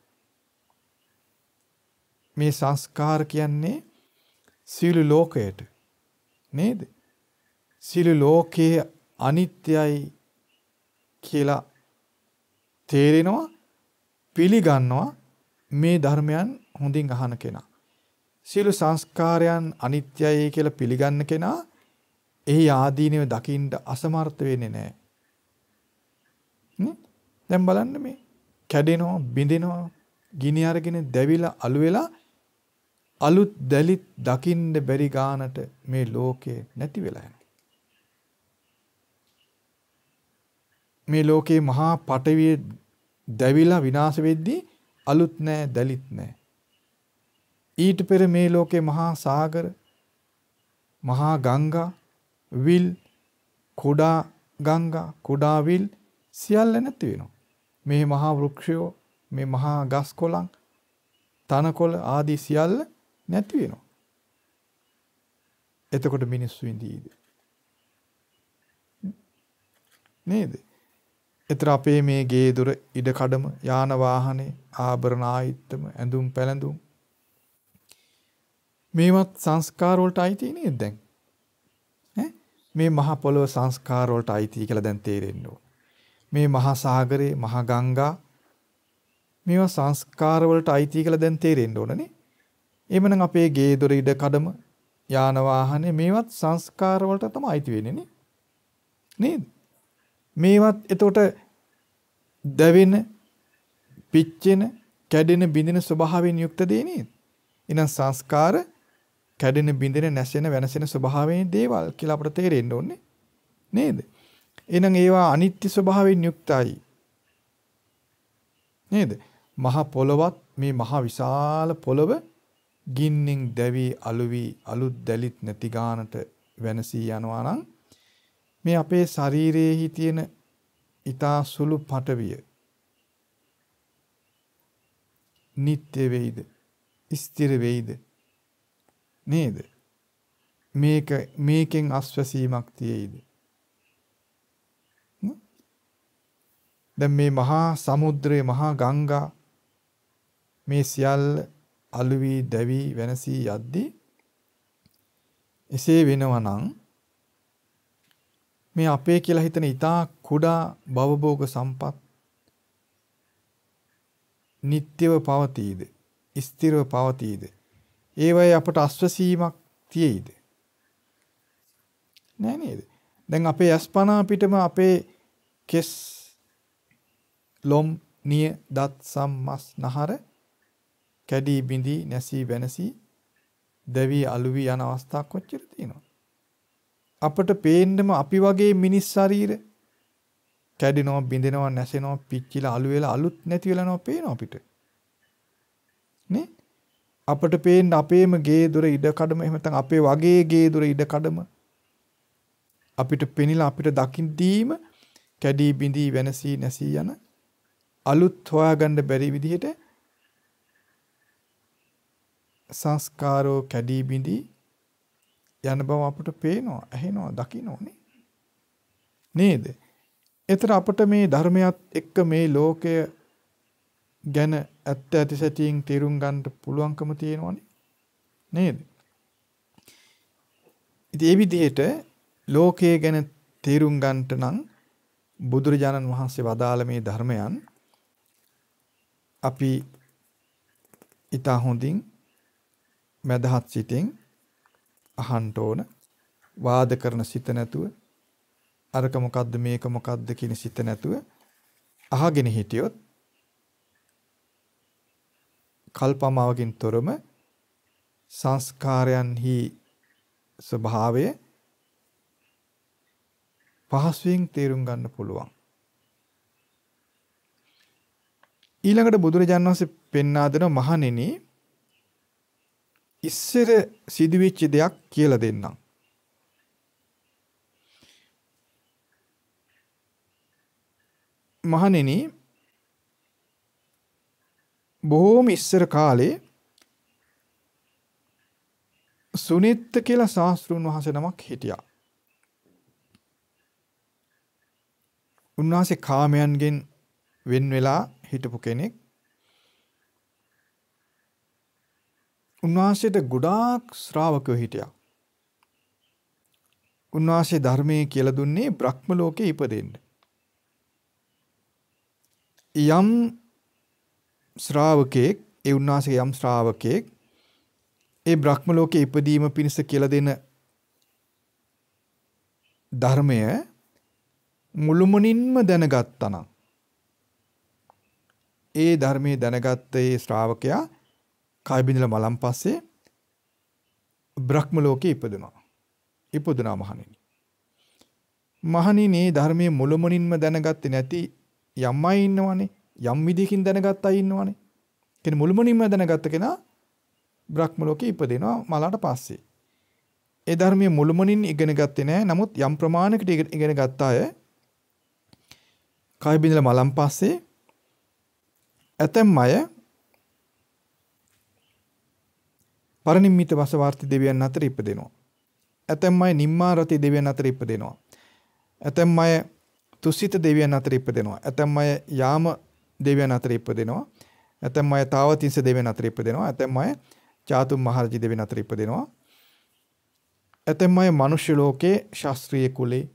මේ සංස්කාර කියන්නේ සීළු ලෝකයට නේද? සීළු ලෝකයේ අනිත්‍යයි කියලා තේරෙනවා පිළිගන්නවා මේ ධර්මයන් හොඳින් අහන කෙනා. සියලු සංස්කාරයන් අනිත්‍යයි කියලා පිළිගන්න කෙනා එහි ආදීනව දකින්න අසමර්ථ වෙන්නේ නැහැ. දැන් බලන්න මේ කැඩෙනවා, බිඳෙනවා, ගිනි අරගෙන දැවිලා අළු වෙලා අලුත් දැලිත් දකින්න බැරි ගානට මේ ලෝකේ නැති වෙලා යනවා. මේ ලෝකේ මහා පටවිය දැවිලා විනාශ වෙද්දී අලුත් නෑ දැලිත් නෑ. ඊට පෙර මේ ලෝකේ මහා සාගර මහා ගංගා විල් කුඩා ගංගා කුඩා විල් සියල්ල නැති වෙනවා. මේ මහා වෘක්ෂයෝ, මේ මහා ගස් කොළන්, තනකොළ ආදී සියල්ල නැති වෙනවා. එතකොට මිනිස්සු ඉඳීද? නේද? එතර අපේ මේ ගේ දොර ඉඩ කඩම යාන වාහනේ ආභරණ ආයත්තම ඇඳුම් පැළඳුම් මේවත් සංස්කාර වලට අයිති නේද දැන් ඈ මේ මහ පොළොව සංස්කාර වලට අයිති කියලා දැන් තේරෙන්නේ මේ මහා සාගරේ මහා ගංගා මේවා සංස්කාර වලට අයිති කියලා දැන් තේරෙන්න ඕනනේ. එhmenan අපේ ගේ දොර ඉඩ කඩම යාන වාහනේ මේවත් සංස්කාර වලට තමයි අයිති වෙන්නේ නේ. නේද? මේවත් එතකොට දැවෙන, පිච්චෙන, කැඩෙන, බිඳෙන ස්වභාවයෙන් යුක්ත දේ නේද? එහෙනම් සංස්කාර කැඩෙන, බිඳෙන, නැසෙන, වෙනසෙන ස්වභාවයෙන් දේවල් කියලා අපිට තේරෙන්න ඕනේ. නේද? එහෙනම් ඒවා අනිත්‍ය ස්වභාවයෙන් යුක්තයි. නේද? මහ පොළවත් මේ මහ විශාල පොළව ගින්නෙන් දැවි අලුවි අලුත් දැලිත් නැති ගානට වෙනසී යනවා නම් මේ අපේ ශරීරයේහි තියෙන ඊතා සුළු පටවිය නিত্য වෙයිද ස්ථිර වෙයිද නේද මේක මේකෙන් අස්වැසීමක් තියෙයිද දැන් මේ මහා සමුද්‍රය මහා ගංගා මේ සියල්ල අළු වී දැවි වෙනසී යද්දී එසේ වෙනවනම් මේ අපේ කියලා හිතන ඊතා කුඩා භවභෝග සම්පත් නিত্যව පවතීද ස්ථිරව පවතීද ඒවයි අපට අස්වසීමක් තියෙයිද නෑ නේද දැන් අපේ අස්පනා පිටම අපේ කෙස් ලොම් නිය දත් සම්මස් නහර කැඩී බිඳී නැසී වෙනසී දැවි අලුවි යන අවස්ථා කොච්චර තියෙනවද අපට පේන්නම අපි වගේ මිනිස් ශරීර කැඩෙනවා බිඳෙනවා නැසෙනවා පිච්චිලා අලු වෙලා අලුත් නැති වෙලානවා පේනවා අපිට නේ අපට පේන්න අපේම ගේ දොර ඉඩ කඩම එහෙම නැත්නම් අපේ වගේ ගේ දොර ඉඩ කඩම අපිට පෙනිලා අපිට දකින්දීම කැඩී බිඳී වෙනසී නැසී යන අලුත් හොයාගන්න බැරි විදිහට සංස්කාරෝ කැඩී බිඳී යන බව අපට පේනවා, ඇහෙනවා, දකින්නෝනේ. නේද? ඒතර අපට මේ ධර්මයත් එක්ක මේ ලෝකය ගැන ඇත්ත ඇති සැටියෙන් තේරුම් ගන්නට පුළුවන්කම තියෙනවනේ. නේද? ඉතින් ඒ විදිහට ලෝකය ගැන තේරුම් ගන්නට නම් බුදුරජාණන් වහන්සේ වදාළ මේ ධර්මයන් අපි ඊට හොඳින් මදහත් සිතෙන් අහන්න ඕන වාද කරන සිත නැතුව අරක මොකද්ද මේක මොකද්ද කියන සිත නැතුව අහගෙන හිටියොත් කල්පමාවකින් තොරම සංස්කාරයන්හි ස්වභාවය පහසුවෙන් තේරුම් ගන්න පුළුවන්. ඊළඟට බුදුරජාණන් වහන්සේ පෙන්වා දෙන මහණෙනි ඉස්සර සිදුවෙච්ච දෙයක් කියලා දෙන්නම්. මහණෙනි බොහෝම ඉස්සර කාලේ සුනිත්ත කියලා ශාස්ත්‍රුන් වහන්සේ නමක් හිටියා. උන්වහන්සේ කාමයන්ගෙන් වෙන් වෙලා හිටපු කෙනෙක්. උන්වහන්සේට ගොඩාක් ශ්‍රාවකයෝ හිටියා. උන්වහන්සේ ධර්මයේ කියලා දුන්නේ බ්‍රහ්ම ලෝකේ ඉපදෙන්න. යම් ශ්‍රාවකෙක් ඒ උන්වහන්සේ යම් ශ්‍රාවකෙක් ඒ බ්‍රහ්ම ලෝකේ ඉපදීම පිණිස කියලා දෙන ධර්මය මුළුමනින්ම දැනගත්තා නම් ඒ ධර්මයේ දැනගත්ත ඒ ශ්‍රාවකයා කය බිඳලා මලන් පස්සේ බ්‍රහ්ම ලෝකේ ඉපදුනා. ඉපදුනා මහණෙනි. මහණෙනි ධර්මයේ මුලමුණින්ම දැනගත්තේ නැති යම් අය ඉන්නවනේ. යම් විදිහකින් දැනගත් අය ඉන්නවනේ. කියන්නේ මුලමුණින්ම දැනගත්ත කෙනා බ්‍රහ්ම ලෝකේ ඉපදිනවා මලකට පස්සේ. ඒ ධර්මයේ මුලමුණින් ඉගෙන ගත්තේ නැහැ. නමුත් යම් ප්‍රමාණයකට ඉගෙන ගත්ත අය කය බිඳලා මලන් පස්සේ ඇතැම් අය පරිනිම්මිත වසවාර්ති දෙවියන් අතර ඉපදෙනවා. ඇතැම් අය නිම්මාරති දෙවියන් අතර ඉපදෙනවා. ඇතැම් අය තුසිත දෙවියන් අතර ඉපදෙනවා. ඇතැම් අය යාම දෙවියන් අතර ඉපදෙනවා. ඇතැම් අය තාවතිංස දෙවියන් අතර ඉපදෙනවා. ඇතැම් අය චාතුම් මහරජ දෙවියන් අතර ඉපදෙනවා. ඇතැම් අය මනුෂ්‍ය ලෝකේ ශාස්ත්‍රීය කුලේ,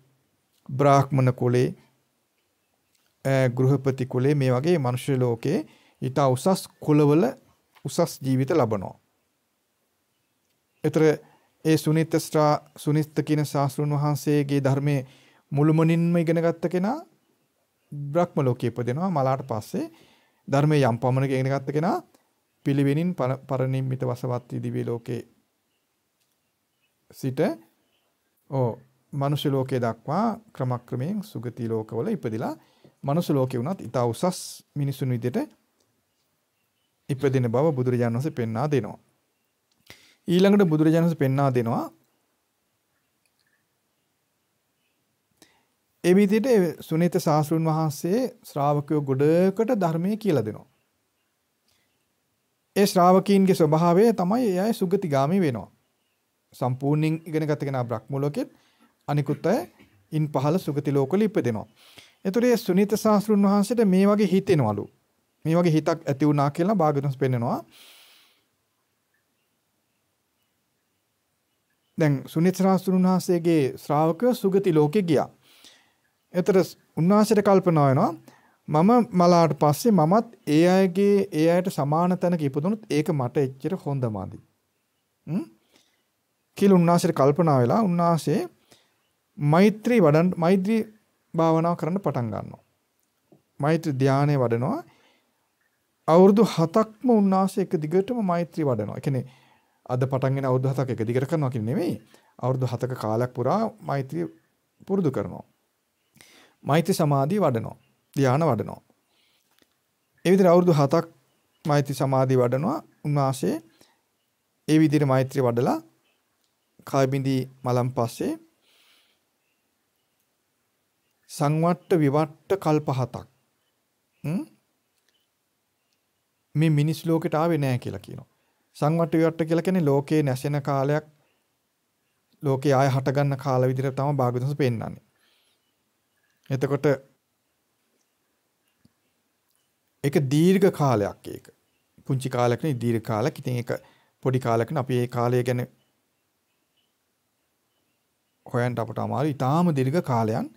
බ්‍රාහ්මණ කුලේ, ගෘහපති කුලේ මේ වගේ මනුෂ්‍ය ලෝකේ ඊට උසස් කුලවල උසස් ජීවිත ලබනවා. ඒතර ඒ සුනිත සුනිත්ත කියන ශාස්ත්‍රුන් වහන්සේගේ ධර්මයේ මුළුමනින්ම ඉගෙන ගත්ත කෙනා බ්‍රහ්ම ලෝකයේ ඉපදෙනවා මලාට පස්සේ ධර්මයේ යම් පමණක ඉගෙන ගත්ත කෙනා පිළිවෙනින් පරණිම්මිත වසවත්ති දිව්‍ය ලෝකේ සිට ඕ මනුෂ්‍ය ලෝකයේ දක්වා ක්‍රමක්‍රමයෙන් සුගති ලෝකවල ඉපදිලා මනුස්ස ලෝකෙ වුණත් ඉතා උසස් මිනිසුන් විදියට ඉපදින බව බුදුරජාණන් වහන්සේ පෙන්වා දෙනවා. ඊළඟට බුදුරජාණන් වහන්සේ පෙන්වා දෙනවා ඒ විදිහට සුනිත සාස්ෘන් වහන්සේ ශ්‍රාවකයෝ ගොඩකට ධර්මයේ කියලා දෙනවා. ඒ ශ්‍රාවකීන්ගේ ස්වභාවය තමයි ඒ අය සුගතිගාමි වෙනවා. සම්පූර්ණයෙන් ඉගෙනගත කෙනා බ්‍රහ්ම ලෝකෙත් අනිකුත් අය ඉන් පහළ සුගති ලෝකවල ඉපදෙනවා. එතකොට මේ සුනිත සාස්ෘන් වහන්සේට මේ වගේ හිතෙනවලු. මේ වගේ හිතක් ඇති වුණා කියලා භාගතුන්ස් පෙන්නනවා. දැන් සුනිත සාස්ෘන් වහන්සේගේ ශ්‍රාවක සුගති ලෝකේ ගියා. එතර උන්වහන්සේට කල්පනා වෙනවා මම මලාට පස්සේ මමත් ඒ අයගේ ඒ අයට සමාන තැනක ඉපදුනොත් ඒක මට එච්චර හොඳමදි. හ්ම්? කියලා උන්වහන්සේට කල්පනා වෙලා උන්වහන්සේ මෛත්‍රී වඩන් මෛත්‍රී භාවනාව කරන්න පටන් ගන්නවා. මෛත්‍රී ධානය වඩනවා. අවුරුදු 7ක්ම උන්වහන්සේ එක දිගටම මෛත්‍රී වඩනවා. ඒ කියන්නේ අද පටන්ගෙන අවුරුදු 7ක් එක දිගට කරනවා කියන්නේ නෙමෙයි. අවුරුදු 7ක කාලයක් පුරා මෛත්‍රී පුරුදු කරනවා. මෛත්‍රී සමාධිය වඩනවා. ධාන වඩනවා. ඒ විදිහට අවුරුදු 7ක් මෛත්‍රී සමාධිය වඩනවා. උන්වහන්සේ ඒ විදිහට මෛත්‍රී වඩලා කායබිඳි මලම් පස්සේ සංවට්ට විවට්ට කල්ප හතක් මේ මිනිස් ලෝකෙට ආවේ නෑ කියලා කියනවා. සංවට්ට විවට්ට කියලා කියන්නේ ලෝකේ නැසෙන කාලයක් ලෝකේ ආය හටගන්න කාල විදිහට තමයි භාගතුන්ස පෙන්වන්නේ. එතකොට ඒක දීර්ඝ කාලයක් ඒක. පුංචි කාලයක් නෙවෙයි දීර්ඝ කාලයක්. ඉතින් ඒක පොඩි කාලයක් නේ අපි ඒ කාලය ගැන හොයන්න අපට අමාරු. ඊටාම දීර්ඝ කාලයන්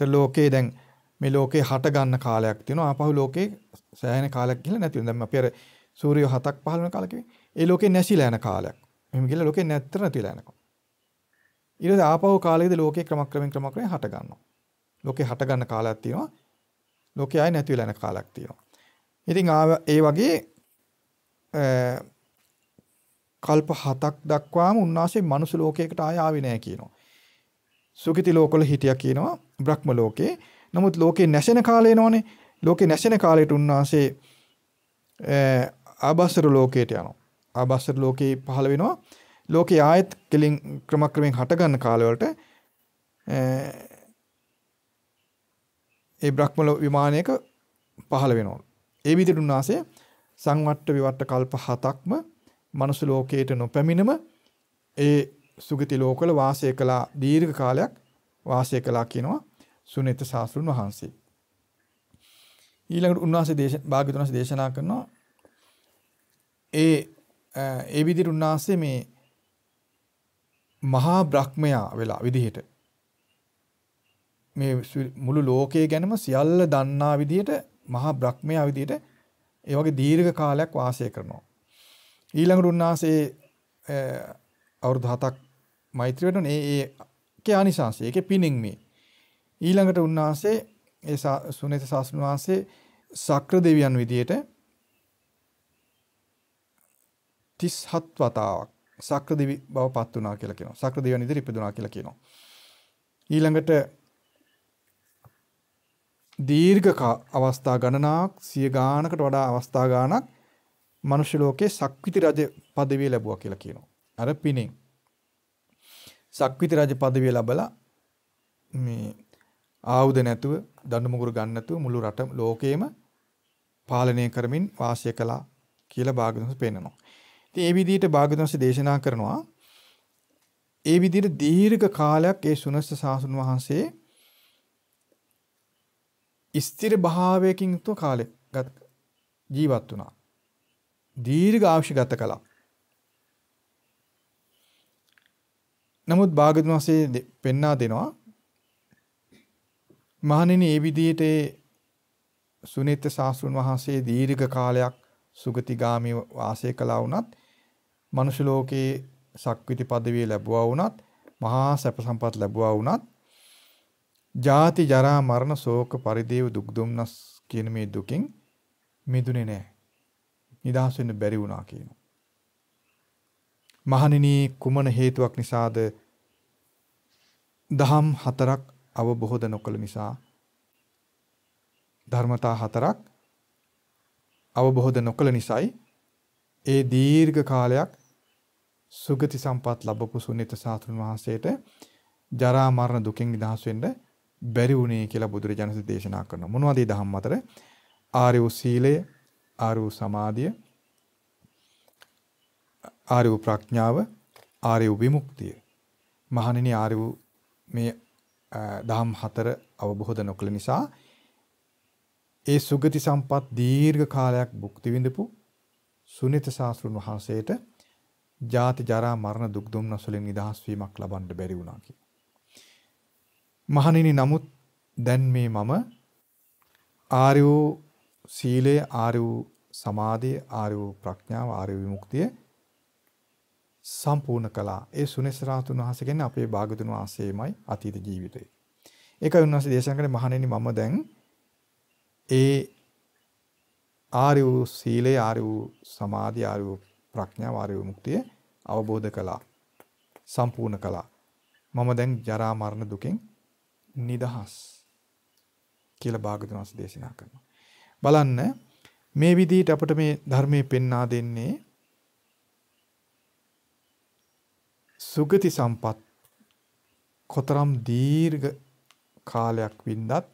ඒතර ලෝකේ දැන් මේ ලෝකේ හට ගන්න කාලයක් තියෙනවා. ආපහු ලෝකේ සෑහෙන කාලයක් ගිහලා නැති වෙනවා. දැන් අපි අර සූර්යය හතක් පහළ වෙන කාලේ කිව්වේ. ඒ ලෝකේ නැසිලා යන කාලයක්. මෙහෙම ගිහලා ලෝකේ නැත්තර නැතිලා යනවා. ඊට පස්සේ ආපහු කාලයකදී ලෝකේ ක්‍රමක්‍රමයෙන් ක්‍රමක්‍රමයෙන් හට ගන්නවා. ලෝකේ හට ගන්න කාලයක් තියෙනවා. ලෝකේ ආයෙ නැති වෙලා යන කාලයක් තියෙනවා. ඉතින් ඒ වගේ කල්ප හතක් දක්වාම උන්වහන්සේ මනුස්ස ලෝකයකට ආය ආවේ නැහැ කියනවා. සුගති ලෝකවල හිටියා කියනවා බ්‍රහ්ම ලෝකේ. නමුත් ලෝකේ නැසෙන කාලය එනවනේ. ලෝකේ නැසෙන කාලයට උන්වහන්සේ ආබස්සර ලෝකයට යනවා. ආබස්සර ලෝකේ පහළ වෙනවා. ලෝකේ ආයත් කෙලින් ක්‍රමක්‍රමෙන් හට ගන්න කාලවලට ඒ බ්‍රහ්ම විමානයක පහළ වෙනවා. ඒ විදිහට උන්වහන්සේ සංවට්ට විවට්ට කල්ප හතක්ම මනුස්ස ලෝකයට නොපැමිණම ඒ සුගති ලෝකවල වාසය කළා දීර්ඝ කාලයක් වාසය කළා කියනවා සුනිත ශාස්ත්‍රුන් වහන්සේ. ඊළඟට උන්වහන්සේ දේශ භාග්‍යතුන් වහන්සේ දේශනා කරනවා ඒ ඒ විදිහට උන්වහන්සේ මේ මහා බ්‍රහ්මයා වෙලා විදිහට මේ මුළු ලෝකය ගැනම සියල්ල දන්නා විදිහට මහා බ්‍රහ්මයා විදිහට ඒ වගේ දීර්ඝ කාලයක් වාසය කරනවා. ඊළඟට උන්වහන්සේ අවුරුදු 7ක් මෛත්‍රිය වැඩන ඒ ඒකේ ආනිසංශය ඒකේ පිණින් මේ ඊළඟට උන්වහන්සේ ඒ සුනේත සාසුන වහන්සේ සක්‍ර දෙවියන් විදියට 37 වතාවක් සක්‍ර දෙවි බවපත් වුණා කියලා කියනවා. සක්‍ර දෙවියන් ඉදිරිය ඉපදුණා කියලා කියනවා. ඊළඟට දීර්ඝ අවස්ථා ගණනාවක් සිය ගානකට වඩා අවස්ථා ගානක් මනුෂ්‍ය ලෝකයේ සක්විති රජ পদවිය ලැබුවා කියලා කියනවා. අර පිණින් සක්විති රජ පදවිය ලබලා මේ ආයුධ නැතුව දඬුමුගුරු ගන්න නැතුව මුළු රට ලෝකෙම පාලනය කරමින් වාසය කළා කියලා භාග්‍යවතුන් පෙන්නනවා. ඉතින් ඒ විදිහට භාග්‍යවතුන් දේශනා කරනවා ඒ විදිහට දීර්ඝ කාලයක් ඒ සුනස්ස සාසුන් වහන්සේ ස්ථිර භාවයකින් යුක්ත කාලයක් ජීවත් වුණා. දීර්ඝ ආශිගත කළා. නමුත් භාගතුන් වහන්සේ පෙන්වා දෙනවා මහණෙනි ඒ විදිහට සුනිත සාස්ෘන් වහන්සේ දීර්ඝ කාලයක් සුගතිගාමී වාසය කළා වුණත් මනුෂ්‍ය ලෝකයේ සක්විති পদවිය ලැබුවා වුණත් මහා සැප සම්පත් ලැබුවා වුණත් ජාති ජරා මරණ ශෝක පරිදේව දුක් දුම්නස් කියන මේ දුකින් මිදුනේ නැහැ. නිදහස් වෙන්න බැරි වුණා කියනවා. මහණෙනි කුමන හේතුවක් නිසාද දහම් හතරක් අවබෝධ නොකළ නිසා ධර්මතා හතරක් අවබෝධ නොකළ නිසායි ඒ දීර්ඝ කාලයක් සුගති සම්පත් ලැබපු සුනිත සාතුන් වහන්සේට ජරා මරණ දුකෙන් නිදහස් වෙන්න බැරි වුණේ කියලා බුදුරජාණන් දේශනා කරනවා. මොනවද මේ ධම්ම අතර? ආර්ය වූ සීලය, ආර්ය වූ සමාධිය, ආර්ය වූ ප්‍රඥාව ආර්ය වූ විමුක්තිය. මහණෙනි ආර්ය වූ මේ දහම් හතර අවබෝධ නොකළ නිසා ඒ සුගති සම්පත් දීර්ඝ කාලයක් භුක්ති විඳපු සුනිත ශාස්ත්‍රුන් වහන්සේට ජාති ජරා මරණ දුක් දුම්නස් වලින් නිදහස් වීමක් ලබන්න බැරි වුණා කියලා. මහණෙනි නමුත් දැන් මේ මම ආර්ය වූ සීලය ආර්ය වූ සමාධිය ආර්ය වූ ප්‍රඥාව ආර්ය විමුක්තිය සම්පූර්ණ කළා. ඒ සුනේස රාහතුන් වහන්සේ කියන්නේ අපේ භාගතුන් වහන්සේමයි අතීත ජීවිතේ. ඒකයි උන්වහන්සේ දේශනා කරන්නේ මහණෙනි මම දැන් ඒ ආර්ය වූ සීලය, ආර්ය වූ සමාධි, ආර්ය වූ ප්‍රඥාව, ආර්ය වූ මුක්තිය අවබෝධ කළා. සම්පූර්ණ කළා. මම දැන් ජරා මරණ දුකෙන් නිදහස් කියලා භාගතුන් වහන්සේ දේශනා කරනවා. බලන්න මේ විදිහට අපට මේ ධර්මයේ පෙන්වා දෙන්නේ සුගති සම්පත් කොතරම් දීර්ඝ කාලයක් වින්දත්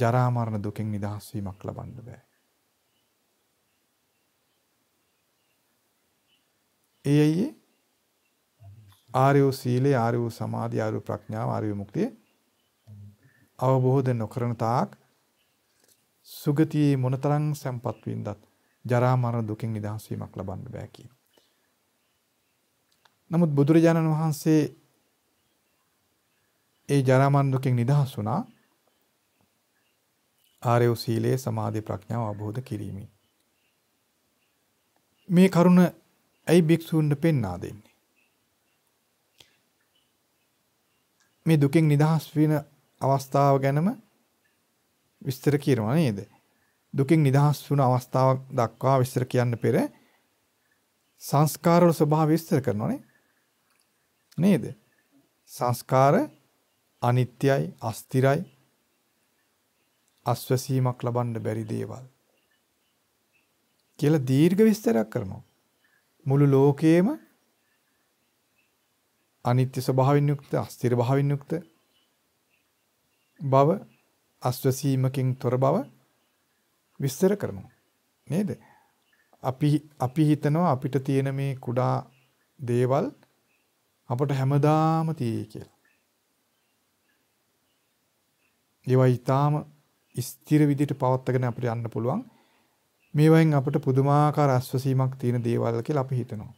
ජරා මරණ දුකෙන් නිදහස් වීමක් ලබන්න බෑ. ඒ ඇයි ආර්ය වූ සීලය, ආර්ය වූ සමාධි, ආර්ය වූ ප්‍රඥාව, ආර්ය වූ මුක්තිය අවබෝධ නොකරන තාක් සුගතියේ මොනතරම් සම්පත් වින්දත් ජරා මරණ දුකෙන් නිදහස් වීමක් ලබන්න බෑ කියනවා. නමුත් බුදුරජාණන් වහන්සේ ඒ ජරා මරණ දුකෙන් නිදහස් වුණා. ආර්යෝ සීලය සමාධි ප්‍රඥාව අවබෝධ කිරීමෙන්. මේ කරුණ ඇයි භික්ෂූන්ට පෙන්වා දෙන්නේ? මේ දුකෙන් නිදහස් වෙන අවස්ථාව ගැනම විස්තර කියනවා නේද? දුකෙන් නිදහස් වුණ අවස්ථාවක් දක්වා විස්තර කියන්න පෙර සංස්කාරවල ස්වභාවය විස්තර කරනවානේ. නේද? සංස්කාර අනිත්‍යයි, අස්තිරයි, අස්වැසීමක් ලබන්න බැරි දේවල් කියලා දීර්ඝ විස්තරයක් කරනවා. මුළු ලෝකයේම අනිත්‍ය ස්වභාවයෙන් යුක්ත, අස්තිර භාවයෙන් යුක්ත බව, අස්වැසීමකින් තොර බව විස්තර කරනවා. නේද? අපි අපි හිතනවා අපිට තියෙන මේ කුඩා දේවල් අපට හැමදාම තියෙයි කියලා. ඒවා ඊටාම ස්ථිර විදිහට පවත්වාගෙන අපිට යන්න පුළුවන්. මේවෙන් අපට පුදුමාකාර අස්වසීමක් තියෙන දේවල් කියලා අපි හිතනවා.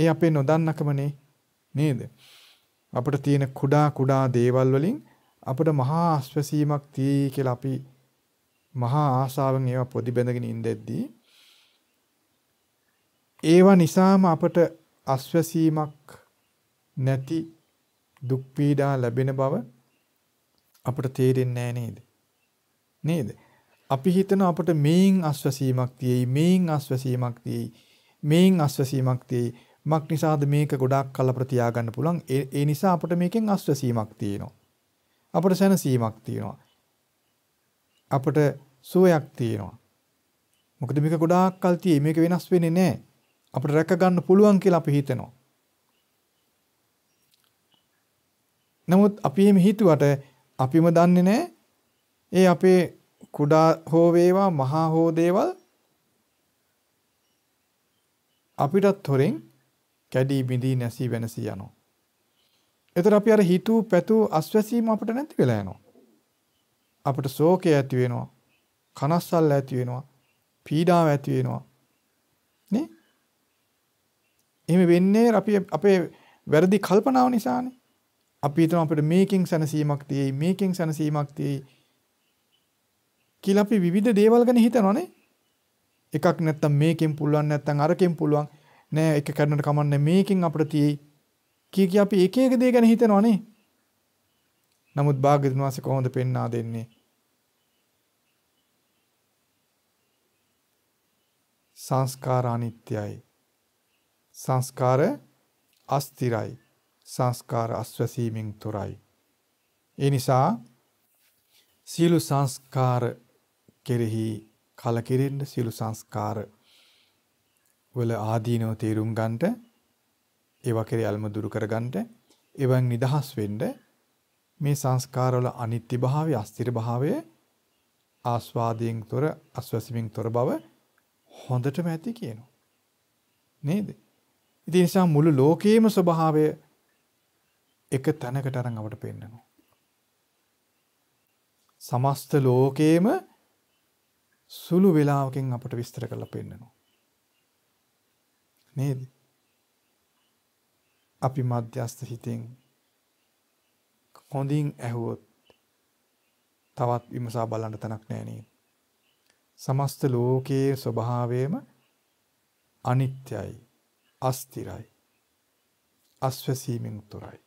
ඒ අපේ නොදන්නකමනේ නේද? අපිට තියෙන කුඩා කුඩා දේවල් වලින් අපිට මහා අස්වැසීමක් තියෙයි කියලා අපි මහා ආශාවෙන් ඒවා පොදි බැඳගෙන ඉඳෙද්දී ඒවා නිසාම අපට අස්වැසීමක් නැති දුක් පීඩා ලැබෙන බව අපට තේරෙන්නේ නේද? නේද? අපි හිතන අපට මේන් අස්වැසීමක් තියෙයි, මේන් අස්වැසීමක් තියෙයි, මේන් අස්වැසීමක් තියෙයි. මක් නිසාද මේක ගොඩාක් කල අපට තියාගන්න පුළුවන්. ඒ නිසා අපට මේකෙන් අස්වැසීමක් තියෙනවා. අපට සැනසීමක් තියෙනවා. අපට සුවයක් තියෙනවා. මොකද මේක ගොඩාක් කල් තියෙයි. මේක වෙනස් වෙන්නේ නැහැ. අපිට රැක ගන්න පුළුවන් කියලා අපි හිතනවා. නමුත් අපි එහෙම හිතුවට අපිම දන්නේ නැහැ ඒ අපේ කුඩා හෝ වේවා මහා හෝ දේවල් අපිටත් හොරෙන් කැඩී බිඳී නැසී වෙනසී යනවා. එතකොට අපි අර හිතූ පැතූ අස්වැසීම අපිට නැති වෙලා යනවා. අපිට ශෝකය ඇති වෙනවා. කනස්සල් ඇති වෙනවා. පීඩාව ඇති වෙනවා. එහෙම වෙන්නේ අපි අපේ වැරදි කල්පනාව නිසානේ. අපි හිතමු අපිට මේකෙන් සැනසීමක් තියෙයි, මේකෙන් සැනසීමක් තියෙයි කියලා අපි විවිධ දේවල් ගැන හිතනවානේ. එකක් නැත්තම් මේකෙන් පුළුවන් නැත්තම් අරකින් පුළුවන්. නෑ එක කරන්නට කමන්නේ මේකෙන් අපිට තියෙයි. කී කිය අපි එක එක දේ ගැන හිතනවානේ. නමුත් භාග්‍යතුන් වහන්සේ කොහොමද පෙන්වා දෙන්නේ? සංස්කාර අනිත්‍යයි. සංස්කාර අස්තිරයි. සංස්කාර අස්වැසීමෙන් තොරයි. ඒ නිසා සියලු සංස්කාර කෙරෙහි කලකිරෙන්න සියලු සංස්කාර වල ආදීනව තේරුම් ගන්නට ඒවා කෙරෙහි අල්ම දුරු කර ගන්නට ඒවෙන් නිදහස් වෙන්න මේ සංස්කාරවල අනිත්‍ය භාවය අස්තිර භාවය ආස්වාදයෙන් තොර අස්වැසීමෙන් තොර බව හොඳටම ඇති කියනවා. නේද? ඉතින් නිසා මුළු ලෝකයේම ස්වභාවය එක තැනකට අරන් අපට පෙන්නනවා. සමස්ත ලෝකයේම සුළු වේලාවකින් අපට විස්තර කරලා පෙන්නනවා. නේද? අපි මධ්‍යස්ථ හිතෙන් හොඳින් ඇහුවොත් තවත් විමසා බලන්න තැනක් නැහැ නේද? සමස්ත ලෝකයේ ස්වභාවයම අනිත්‍යයි. අස්තිරයි. අස්වැසීමෙන් තොරයි.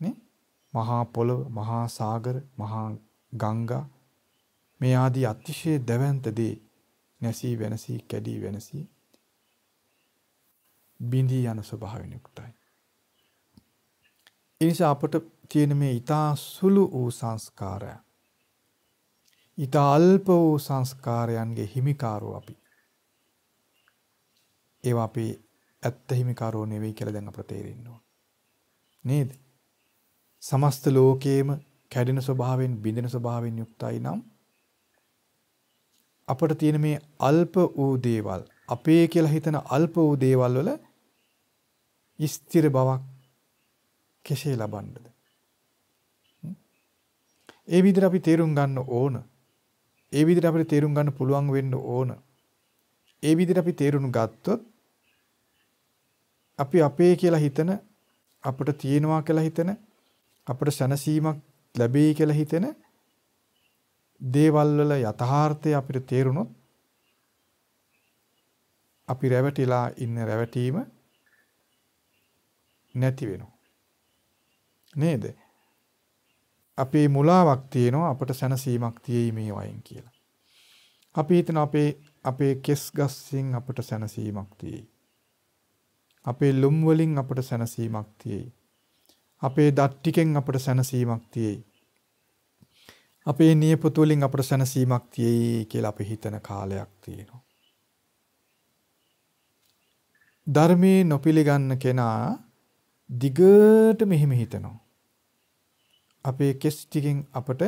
නේ? මහා පොළව, මහා සාගර, මහා ගංගා මේ ආදී අතිශය දැවැන්ත දේ නැසී වෙනසී කැඩී වෙනසී බිඳී යන ස්වභාවයෙන් යුක්තයි. ඒ නිසා අපට තියෙන මේ ඊතා සුළු වූ සංස්කාරය ඊතා අල්ප වූ සංස්කාරයන්ගේ හිමිකාරෝ අපි. ඒවා අපි ඇත්ත හිමිකාරෝ නෙවෙයි කියලා දැන් අපට තේරෙන්න ඕන. නේද? සමස්ත ලෝකේම කැඩෙන ස්වභාවයෙන් බිඳෙන ස්වභාවයෙන් යුක්තයි නම් අපට තියෙන මේ අල්ප වූ දේවල් අපේ කියලා හිතන අල්ප වූ දේවල් වල ස්ථිර බවක් කෙසේ ලබන්නද? ඒ විදිහට අපි තේරුම් ගන්න ඕන. ඒ විදිහට අපිට තේරුම් ගන්න පුළුවන් වෙන්න ඕන. ඒ විදිහට අපි තේරුම් ගත්තොත් අපි අපේ කියලා හිතන අපට තියෙනවා කියලා හිතන අපට සැනසීමක් ලැබෙයි කියලා හිතෙන දේවල් වල යථාර්ථය අපිට තේරුණොත් අපි රැවටිලා ඉන්න රැවටීම නැති වෙනවා. නේද? අපේ මුලාවක් තියෙනවා අපට සැනසීමක් තියෙයි මේ වයින් කියලා. අපි හිතන අපේ අපේ කෙස් ගස්සින් අපට සැනසීමක් තියෙයි. අපේ ලොම් වලින් අපට සැනසීමක් තියෙයි. අපේ දත් ටිකෙන් අපට සැනසීමක් තියෙයි. අපේ නියපොතු වලින් අපට සැනසීමක් තියෙයි කියලා අපි හිතන කාලයක් තියෙනවා. ධර්මයේ නොපිළිගන්න කෙනා දිගට මෙහෙම හිතනවා. අපේ කෙස් ටිකෙන් අපට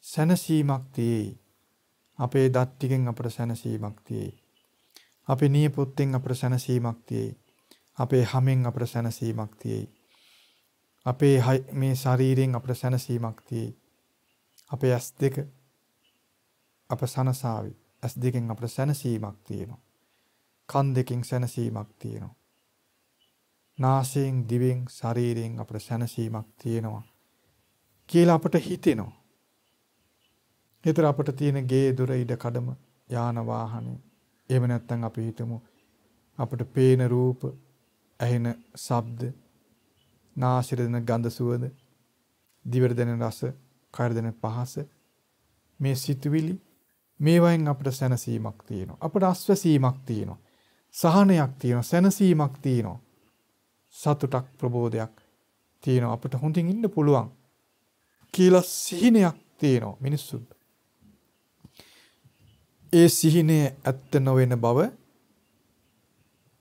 සැනසීමක් තියෙයි. අපේ දත් ටිකෙන් අපට සැනසීමක් තියෙයි. අපේ නියපොත්තෙන් අපට සැනසීමක් තියෙයි. අපේ හැමෙන් අපට සැනසීමක් තියෙයි. අපේ මේ ශරීරයෙන් අපට සැනසීමක් තියෙයි. අපේ ඇස් දෙක අප සනසාවි. ඇස් දෙකෙන් අපට සැනසීමක් තියෙනවා. කන් දෙකෙන් සැනසීමක් තියෙනවා. නාසයෙන් දිවෙන් ශරීරයෙන් අපට සැනසීමක් තියෙනවා කියලා අපට හිතෙනවා. ඒතර අපට තියෙන ගේ දොර ඉඩ කඩම යාන වාහනේ එහෙම නැත්නම් අපි හිතමු අපිට පේන රූප, ඇහෙන ශබ්ද, නාසයට දෙන ගඳ සුවඳ, දිවට දෙන රස, කයට දෙන පහස මේ සිතුවිලි මේවායින් අපිට සැනසීමක් තියෙනවා. අපිට අස්වැසීමක් තියෙනවා. සහනයක් තියෙනවා, සැනසීමක් තියෙනවා. සතුටක් ප්‍රබෝධයක් තියෙනවා. අපිට හොඳින් ඉන්න පුළුවන් කියලා සිහිනයක් තියෙනවා මිනිස්සුන්ට. ඒ සිහිනය ඇත්ත නොවෙන බව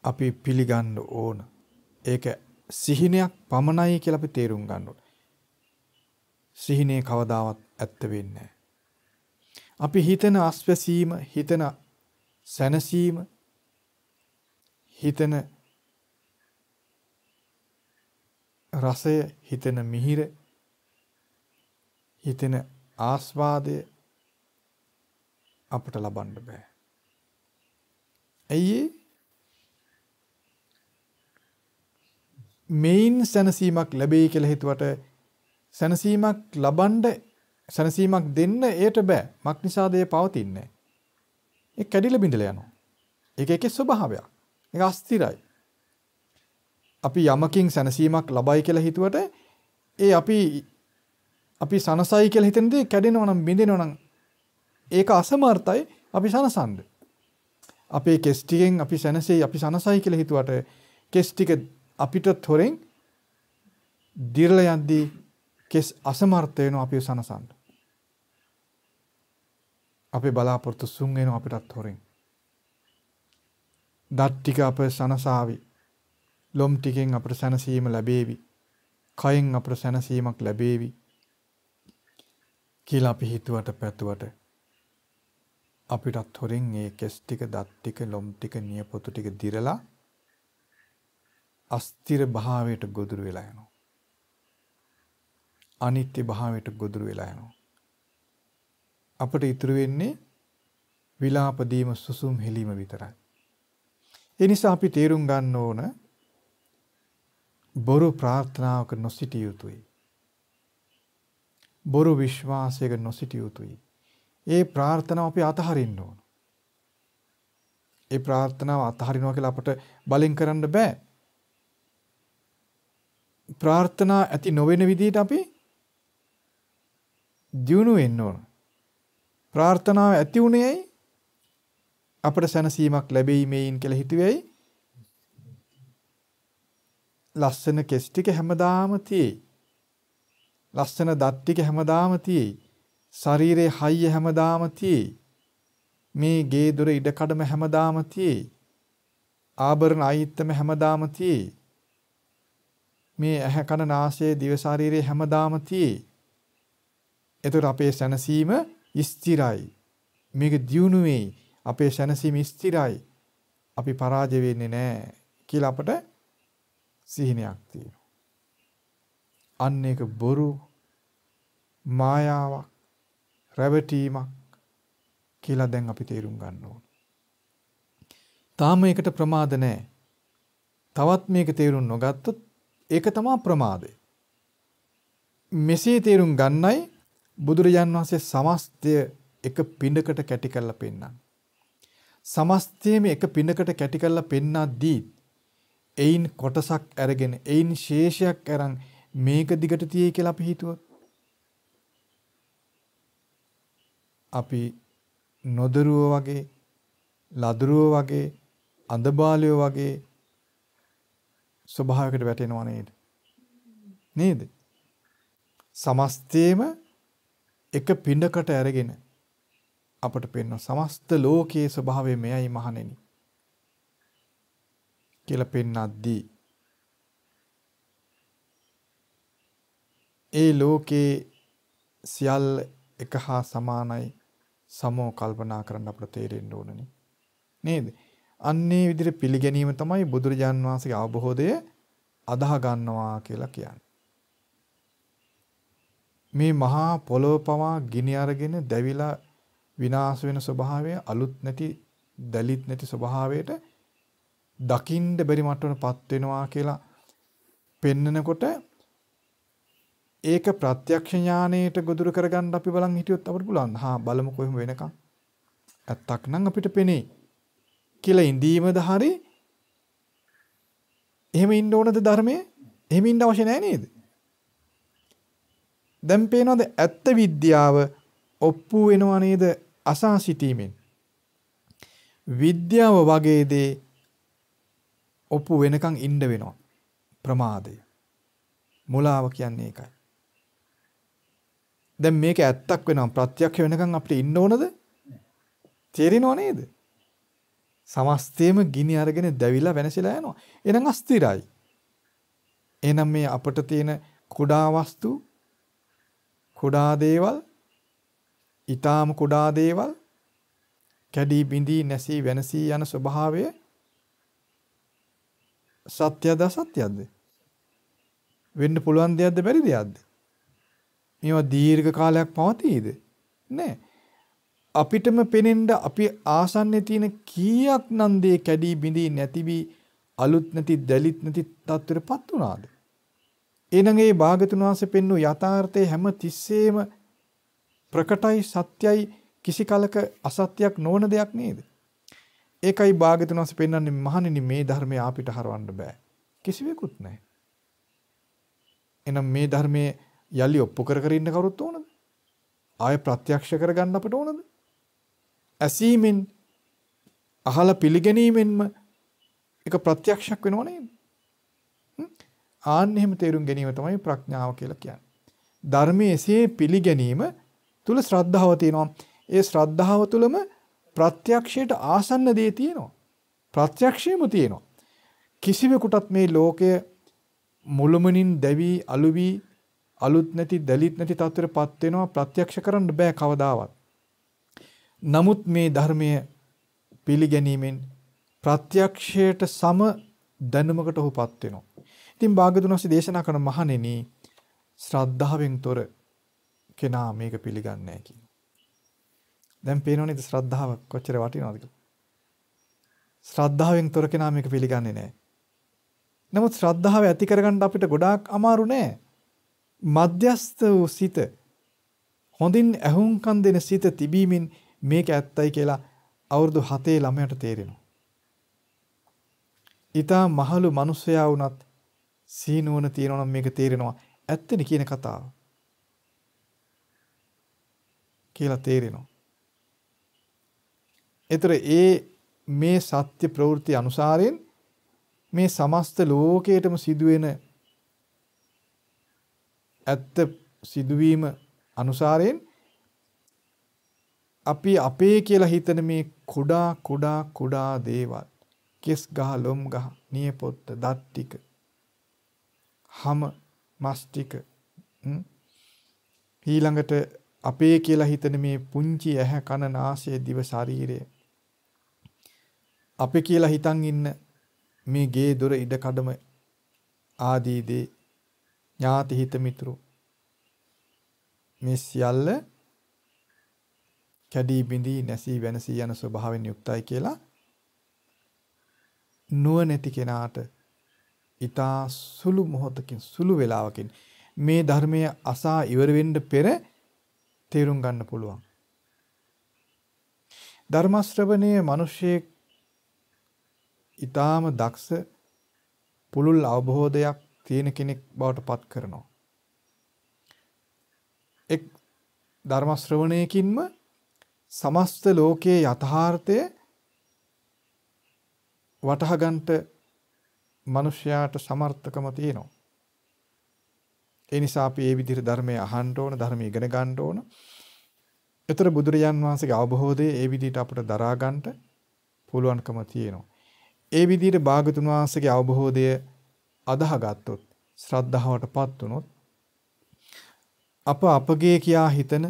අපි පිළිගන්න ඕන. ඒක සිහිනයක් පමණයි කියලා අපි තේරුම් ගන්න ඕන. සිහිනේ කවදාවත් ඇත්ත වෙන්නේ අපි හිතන අස්වැසීම, හිතන සැනසීම, හිතන රසය, හිතන මිහිර, හිතන ආස්වාදය අපට ලබන්න බෑ. ඇයි මේන් සැනසීමක් ලැබෙයි කියලා හිතුවට සැනසීමක් ලබන්න සැනසීමක් දෙන්න ඒට බෑ. මක් නිසාද ඒ පවතින්නේ? ඒ කැඩිලා බිඳලා යනවා. ඒක එකේ ස්වභාවයක්. ඒක අස්තිරයි. අපි යමකින් සැනසීමක් ලබයි කියලා හිතුවට ඒ අපි අපි සනසයි කියලා හිතන දේ කැඩෙනවා නම් බිඳෙනවා නම් ඒක අසමර්ථයි අපි සනසන්න. අපේ කෙස් ටිකෙන් අපි සැනසෙයි අපි සනසයි කියලා හිතුවට කෙස් ටික අපිට තොරෙන් දිරලා යද්දී කෙස් අසමර්ථ වෙනවා අපිව සනසන්න. අපේ බලාපොරොත්තු සුන් වෙනවා අපිටත් තොරෙන්. දත් ටික අප සනසාවි. ලොම් ටිකෙන් අපට සැනසීම ලැබේවි. කයෙන් අපට සැනසීමක් ලැබේවි. කියලා අපි හිතුවට පැතුවට අපිටත් හොරෙන් ඒ කෙස් ටික දත් ටික ලොම් ටික නියපොතු ටික දිරලා අස්තිර භාවයට ගොදුරු වෙලා යනවා. අනිත්‍ය භාවයට ගොදුරු වෙලා යනවා. අපට ඉතුරු වෙන්නේ විලාප දීම සුසුම් හෙලීම විතරයි. ඒ නිසා අපි තේරුම් ගන්න ඕන බොරු ප්‍රාර්ථනාවක නොසිටිය යුතුයි. බොරු විශ්වාසයක නොසිටිය යුතුයි. ඒ ප්‍රාර්ථනාව අපි අතහරින්න ඕන. ඒ ප්‍රාර්ථනාව අතහරිනවා කියලා අපට බලෙන් කරන්න බෑ. ප්‍රාර්ථනා ඇති නොවන විදිහට අපි දියුණු වෙන්න ඕන. ප්‍රාර්ථනාව ඇති උනේයි අපට සැනසීමක් ලැබෙයි මේයින් කියලා හිතුවේයි. ලස්සන කෙස් ටික හැමදාම තියෙයි. ලස්සන දත් ටික හැමදාම තියෙයි. ශරීරයේ හයිය හැමදාම තියේ. මේ ගේ දොර ඉඩකඩම හැමදාම තියේ. ආභරණ අයිත්තම හැමදාම තියේ. මේ ඇහැ කන නාසය දිව ශරීරය හැමදාම තියේ. එතකොට අපේ සැනසීම ස්ථිරයි. මේක දියුණු වෙයි. අපේ සැනසීම ස්ථිරයි. අපි පරාජය වෙන්නේ නැහැ කියලා අපට සිහිනයක් තියෙනවා. අන්න ඒක බොරු මායාවක් රැවටීමක් කියලා දැන් අපි තේරුම් ගන්න ඕන. තාම ඒකට ප්‍රමාද නැහැ. තවත් මේක තේරුම් නොගත්තොත් ඒක තමයි ප්‍රමාදය. මෙසේ තේරුම් ගන්නයි බුදුරජාන් වහන්සේ සමස්තය එක පිඬකට කැටි කරලා පෙන්නන්නේ. සමස්තයම එක පිඬකට කැටි කරලා පෙන්නද්දී එයින් කොටසක් අරගෙන එයින් ශේෂයක් අරන් මේක දිගට තියේ කියලා අපි හිතුවොත් අපි නොදරුවෝ වගේ ලදරුවෝ වගේ අඳබාලයෝ වගේ ස්වභාවයකට වැටෙනවා නේද? නේද? සමස්තේම එක පිඬකට අරගෙන අපට පෙන්වන සමස්ත ලෝකයේ ස්වභාවය මෙයයි මහණෙනි කියලා පෙන්වද්දී ඒ ලෝකේ සියල්ල එක හා සමානයි සමෝ කල්පනා කරන්න අපට තේරෙන්න ඕනනේ. නේද? අන්නේ විදිහට පිළිගැනීම තමයි බුදුරජාන් වහන්සේගේ අවබෝධය අදාහ ගන්නවා කියලා කියන්නේ. මේ මහා පොළොව පවා ගිනි අරගෙන දැවිලා විනාශ වෙන ස්වභාවය අලුත් නැති දලිත් නැති ස්වභාවයට දකින්න බැරි මට්ටමටපත් වෙනවා කියලා පෙන්නකොට ඒක ප්‍රත්‍යක්ෂ ඥානයට ගොදුරු කරගන්න අපි බලන් හිටියොත් අපිට පුළුවන්. හා බලමු කොහොම වෙනකන්. ඇත්තක් නම් අපිට පෙනේ. කියලා ඉඳීමද හරි එහෙම ඉන්න ඕනද ධර්මයේ? එහෙම ඉන්න අවශ්‍ය නැහැ නේද? දැන් පේනවාද ඇත්ත විද්‍යාව ඔප්පු වෙනවා නේද අසා සිටීමෙන්. විද්‍යාව වගේ දේ ඔප්පු වෙනකන් ඉන්න වෙනවා. ප්‍රමාදය. මුලාව කියන්නේ ඒකයි. දැන් මේක ඇත්තක් වෙනවා ප්‍රත්‍යක්ෂ වෙනකන් අපිට ඉන්න ඕනද? තේරෙනව නේද? සමස්තේම ගිනි අරගෙන දැවිලා වෙනසලා යනවා. එහෙනම් අස්තිරයි. එහෙනම් මේ අපට තියෙන කුඩා වස්තු කුඩා දේවල් ඊටාම කුඩා දේවල් කැඩී බිඳී නැසී වෙනසී යන ස්වභාවය සත්‍යද සත්‍යද වෙන්න පුළුවන් දෙයක්ද බැරි දෙයක්ද මේවා දීර්ඝ කාලයක් පවතීද? නැහැ. අපිටම පෙනෙන්න අපි ආසන්නේ තියෙන කීයක් නන්දේ කැඩී බිඳී නැතිවි අලුත් නැති දැලිත් නැති තත්ත්වයටපත් වුණාද? එනං ඒ භාගතුන් වහන්සේ පෙන්වූ යථාර්ථය හැම තිස්සෙම ප්‍රකටයි සත්‍යයි කිසි කලක අසත්‍යයක් නොවන දෙයක් නේද? ඒකයි භාගතුන් වහන්සේ පෙන්වන්නේ මහණෙනි මේ ධර්මය අපිට හරවන්න බෑ. කිසිවෙකුත් නැහැ. එනම් මේ ධර්මයේ යලි ඔප්පු කර කර ඉන්න කවුරුත් ඕනද? ආය ප්‍රත්‍යක්ෂ කරගන්න අපට ඕනද? ඇසීමෙන් අහලා පිළිගැනීමෙන්ම ඒක ප්‍රත්‍යක්ෂයක් වෙනව නේද? ආන්න එහෙම තේරුම් ගැනීම තමයි ප්‍රඥාව කියලා කියන්නේ. ධර්මයේ එසේ පිළිගැනීම තුල ශ්‍රද්ධාව තියෙනවා. ඒ ශ්‍රද්ධාව තුලම ප්‍රත්‍යක්ෂයට ආසන්න දේ තියෙනවා. ප්‍රත්‍යක්ෂයම තියෙනවා. කිසිවෙකුටත් මේ ලෝකය මුළුමනින් දැවි අලුවි අලුත් නැති දලිත් නැති තත්ත්වයටපත් වෙනවා ප්‍රත්‍යක්ෂ කරන්න බෑ කවදාවත්. නමුත් මේ ධර්මය පිළිගැනීමෙන් ප්‍රත්‍යක්ෂයට සම දැනුමකට ඔහුපත් වෙනවා. ඉතින් භාග්‍යතුන්වහන්සේ දේශනා කරන මහණෙනි ශ්‍රද්ධාවෙන් තොර කෙනා මේක පිළිගන්නේ නැහැ කියනවා. දැන් පේනවනේ ශ්‍රද්ධාව කොච්චර වටිනවද කියලා. ශ්‍රද්ධාවෙන් තොර කෙනා මේක පිළිගන්නේ නැහැ. නමුත් ශ්‍රද්ධාව ඇති කරගන්න අපිට ගොඩාක් අමාරු නෑ. මධ්‍යස්ත වූ සිත හොඳින් ඇහුම්කන් දෙන සිත තිබීමෙන් මේක ඇත්තයි කියලා අවුරුදු 7 ළමයට තේරෙනවා. ඊටා මහලු මිනිසයා වුණත් සීනුවන තියෙනවා නම් මේක තේරෙනවා. ඇත්තනේ කියන කතාව. කියලා තේරෙනවා. ඒතර ඒ මේ සත්‍ය ප්‍රවෘත්ති අනුසාරයෙන් මේ සමස්ත ලෝකයටම සිදුවෙන ඇත්ත සිදුවීම අනුසාරයෙන් අපි අපේ කියලා හිතන මේ කුඩා කුඩා කුඩා දේවල් කෙස් ගහ ලොම් ගහ නියපොත්ත දත් ටික හම මස් ටික ඊළඟට අපේ කියලා හිතන මේ පුංචි ඇහැ කන නාසය දිව ශරීරය අපේ කියලා හිතන් ඉන්න මේ ගේ දොර ඉඩ කඩම ආදී දේ ඥාති හිත මිතුරු මේ සියල්ල කැඩී බිඳී නැසී වෙනසී යන ස්වභාවයෙන් යුක්තයි කියලා නුවණැති කෙනාට ඊතා සුළු මොහොතකින් සුළු වේලාවකින් මේ ධර්මය අසා ඉවර වෙන්න පෙර තේරුම් ගන්න පුළුවන්. ධර්ම ශ්‍රවණයේ මිනිස්සෙක් ඊටාම දක්ෂ පුළුල් අවබෝධයක් තියෙන කෙනෙක් බවට පත් කරනවා. එක් ධර්ම ශ්‍රවණයකින්ම සමස්ත ලෝකයේ යථාර්ථය වටහා ගන්නට මිනිසයාට සමර්ථකම තියෙනවා. ඒ නිසා අපි මේ විදිහට ධර්මය අහන්න ඕන, ධර්මය ඉගෙන ගන්න ඕන. ඒතර බුදුරජාන් වහන්සේගේ අවබෝධය මේ විදිහට අපට දරා ගන්නට පුළුවන්කම තියෙනවා. ඒ විදිහට භාගතුන් වහන්සේගේ අවබෝධය අදාහගත්තොත් ශ්‍රද්ධාවටපත් වුනොත් අප අපගේ කියා හිතන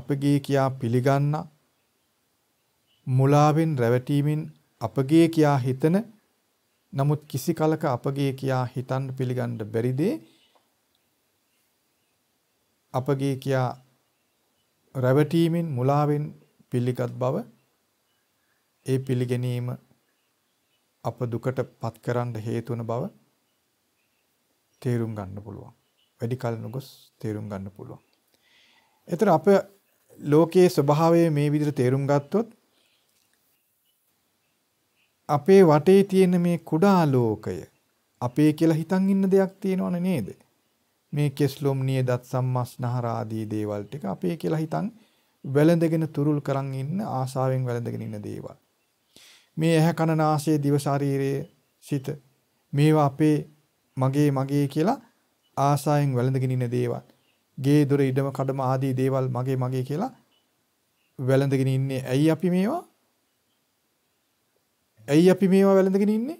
අපගේ කියා පිළිගන්න මුලාවෙන් රැවටීමෙන් අපගේ කියා හිතන නමුත් කිසි කලක අපගේ කියා හිතන් පිළිගන්න බැරි දේ අපගේ කියා රැවටීමෙන් මුලාවෙන් පිළිගත් බව ඒ පිළිගැනීම අප දුකට පත් කරන්න හේතු වන බව තේරුම් ගන්න පුළුවන්. වැඩි කල නොගොස් තේරුම් ගන්න පුළුවන්. එතන අප ලෝකයේ ස්වභාවය මේ විදිහට තේරුම් ගත්තොත් අපේ වටේ තියෙන මේ කුඩා ලෝකය අපේ කියලා හිතන් ඉන්න දෙයක් තියෙනවනේ නේද? මේ කෙස්ලොම් නියදත් සම්මස්නහර ආදී දේවල් ටික අපේ කියලා හිතන් වැළඳගෙන තුරුල් කරන් ඉන්න ආසාවෙන් වැළඳගෙන ඉන්න දේවල්. මේ ඇහැ කන නාසය දිව ශරීරයේ සිත මේවා අපේ මගේ මගේ කියලා ආසායෙන් වැළඳගෙන ඉන්න දේවල් ගේ දොර ඉඩම කඩම ආදී දේවල් මගේ මගේ කියලා වැළඳගෙන ඉන්නේ ඇයි අපි මේවා ඇයි අපි මේවා වැළඳගෙන ඉන්නේ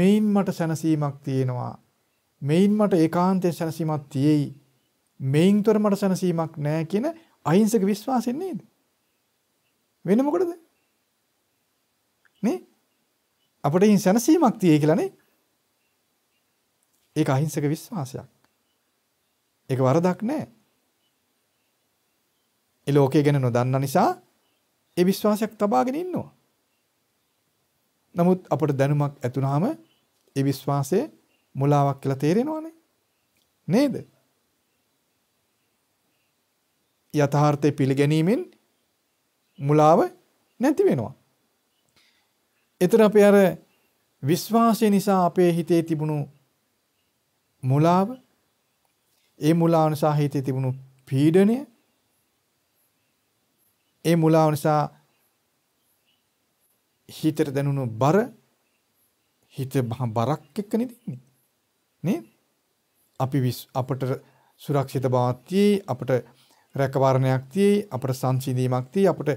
මෙයින් මට සැනසීමක් තියෙනවා මෙයින් මට ඒකාන්තයෙන් සැනසීමක් තියෙයි මෙයින් තොර මට සැනසීමක් නැහැ කියන අහිංසක විශ්වාසයෙන් නේද වෙන මොකටද නේ අපිට ඉන් සැනසීමක් තියෙයි කියලානේ ඒක අහිංසක විශ්වාසයක්. ඒක වරදක් නෑ. ඒ ලෝකය ගැන නොදන්න නිසා ඒ විශ්වාසයක් තබාගෙන ඉන්නවා. නමුත් අපට දැනුමක් ඇතුණාම ඒ විශ්වාසය මුලාවක් කියලා තේරෙනවනේ. නේද? යථාර්ථය පිළිගැනීමෙන් මුලාව නැති වෙනවා. එතන අපේ අර විශ්වාසය නිසා අපේ හිතේ තිබුණු මුලාව ඒ මුලාව නිසා හිතේ තිබුණු පීඩනය ඒ මුලාව නිසා හිතට දැනුණු බර හිත බරක් එක්කනේ තින්නේ නේද අපි අපට සුරක්ෂිත බවක් තියෙයි අපට රැකවරණයක් තියෙයි අපට සංසිඳීමක් තියෙයි අපට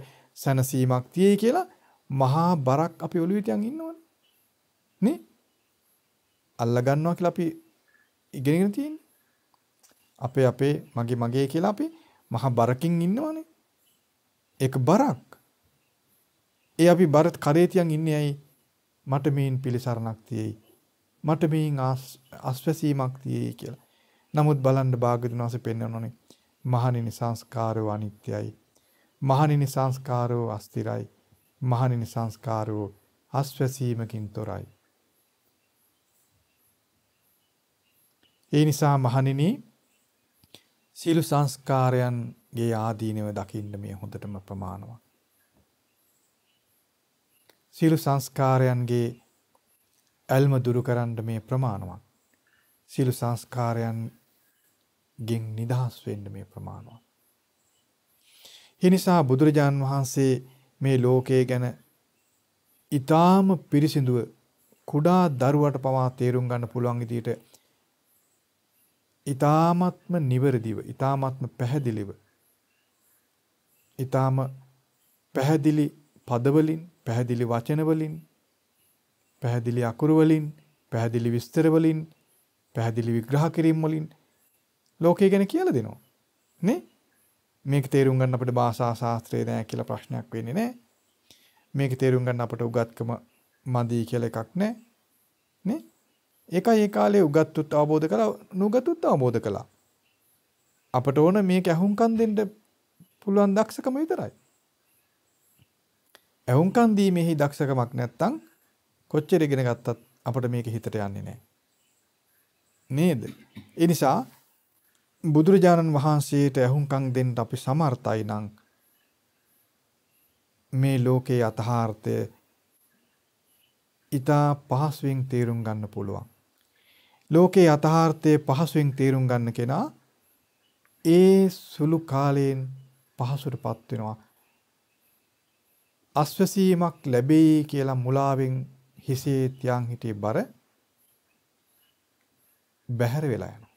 සැනසීමක් තියෙයි කියලා මහා බරක් අපි ඔළුවේ තියන් ඉන්නවනේ නේ අල්ල ගන්නවා කියලා අපි ඉගෙනගෙන තියෙන්නේ. අපේ අපේ මගේ මගේ කියලා අපි මහා බරකින් ඉන්නවනේ. ඒක බරක්. ඒ අපි බර කරේ තියන් ඉන්නේ ඇයි? මට මේන් පිළිසරණක් තියෙයි. මට මේන් අස්වැසීමක් තියෙයි කියලා. නමුත් බලන්න භාග්‍යතුන් වහන්සේ පෙන්වනෝනේ මහණෙනි සංස්කාරෝ අනිත්‍යයි. මහණෙනි සංස්කාරෝ අස්තිරයි. මහණෙනි සංස්කාරෝ අස්වැසීමකින් තොරයි. ඒ නිසා මහණෙනි සීල සංස්කාරයන්ගේ ආදීනව දකින්න මේ හොඳටම ප්‍රමාණවත්. සීල සංස්කාරයන්ගේ ඇල්ම දුරු කරන්න මේ ප්‍රමාණවත්. සීල සංස්කාරයන් ගෙන් නිදහස් වෙන්න මේ ප්‍රමාණවත්. ඒ නිසා බුදුරජාන් වහන්සේ මේ ලෝකයේ ගැන ඊටාම පිරිසිදුව කුඩා දරුවට පවා තේරුම් ගන්න පුළුවන් විදිහට ඊ타ත්ම නිවරදිව ඊ타ත්ම පැහැදිලිව ඊ타ම පැහැදිලි පදවලින් පැහැදිලි වචනවලින් පැහැදිලි අකුරු වලින් පැහැදිලි විස්තර වලින් පැහැදිලි විග්‍රහ කිරීම් වලින් ලෝකය ගැන කියලා දෙනවා නේ මේක තේරුම් ගන්න අපිට භාෂා ශාස්ත්‍රය නෑ කියලා ප්‍රශ්නයක් වෙන්නේ නෑ මේක තේරුම් ගන්න අපට උගත්කම මදි කියලා එකක් නෑ නේ ඒකයි ඒ කාලේ උගත්තුත් අවබෝධ කළා නුගත්තුත් අවබෝධ කළා. අපට ඕන මේක ඇහුම්කන් දෙන්න පුළුවන් දක්ෂකම විතරයි. ඇහුම්කන් දීමේහි දක්ෂකමක් නැත්තම් කොච්චර ඉගෙන ගත්තත් අපට මේක හිතට යන්නේ නැහැ. නේද? ඒ නිසා බුදුරජාණන් වහන්සේට ඇහුම්කන් දෙන්න අපි සමර්ථයි නම් මේ ලෝකයේ යථාර්ථය ඊට පහසුවෙන් තේරුම් ගන්න පුළුවන්. ලෝකේ යථාර්ථයේ පහසුවෙන් තේරුම් ගන්න කෙනා ඒ සුළු කාලයෙන් පහසුටපත් වෙනවා. අස්වැසීමක් ලැබෙයි කියලා මුලාවෙන් හිසේ තියන් හිටියේ බර බැහැර වෙලා යනවා.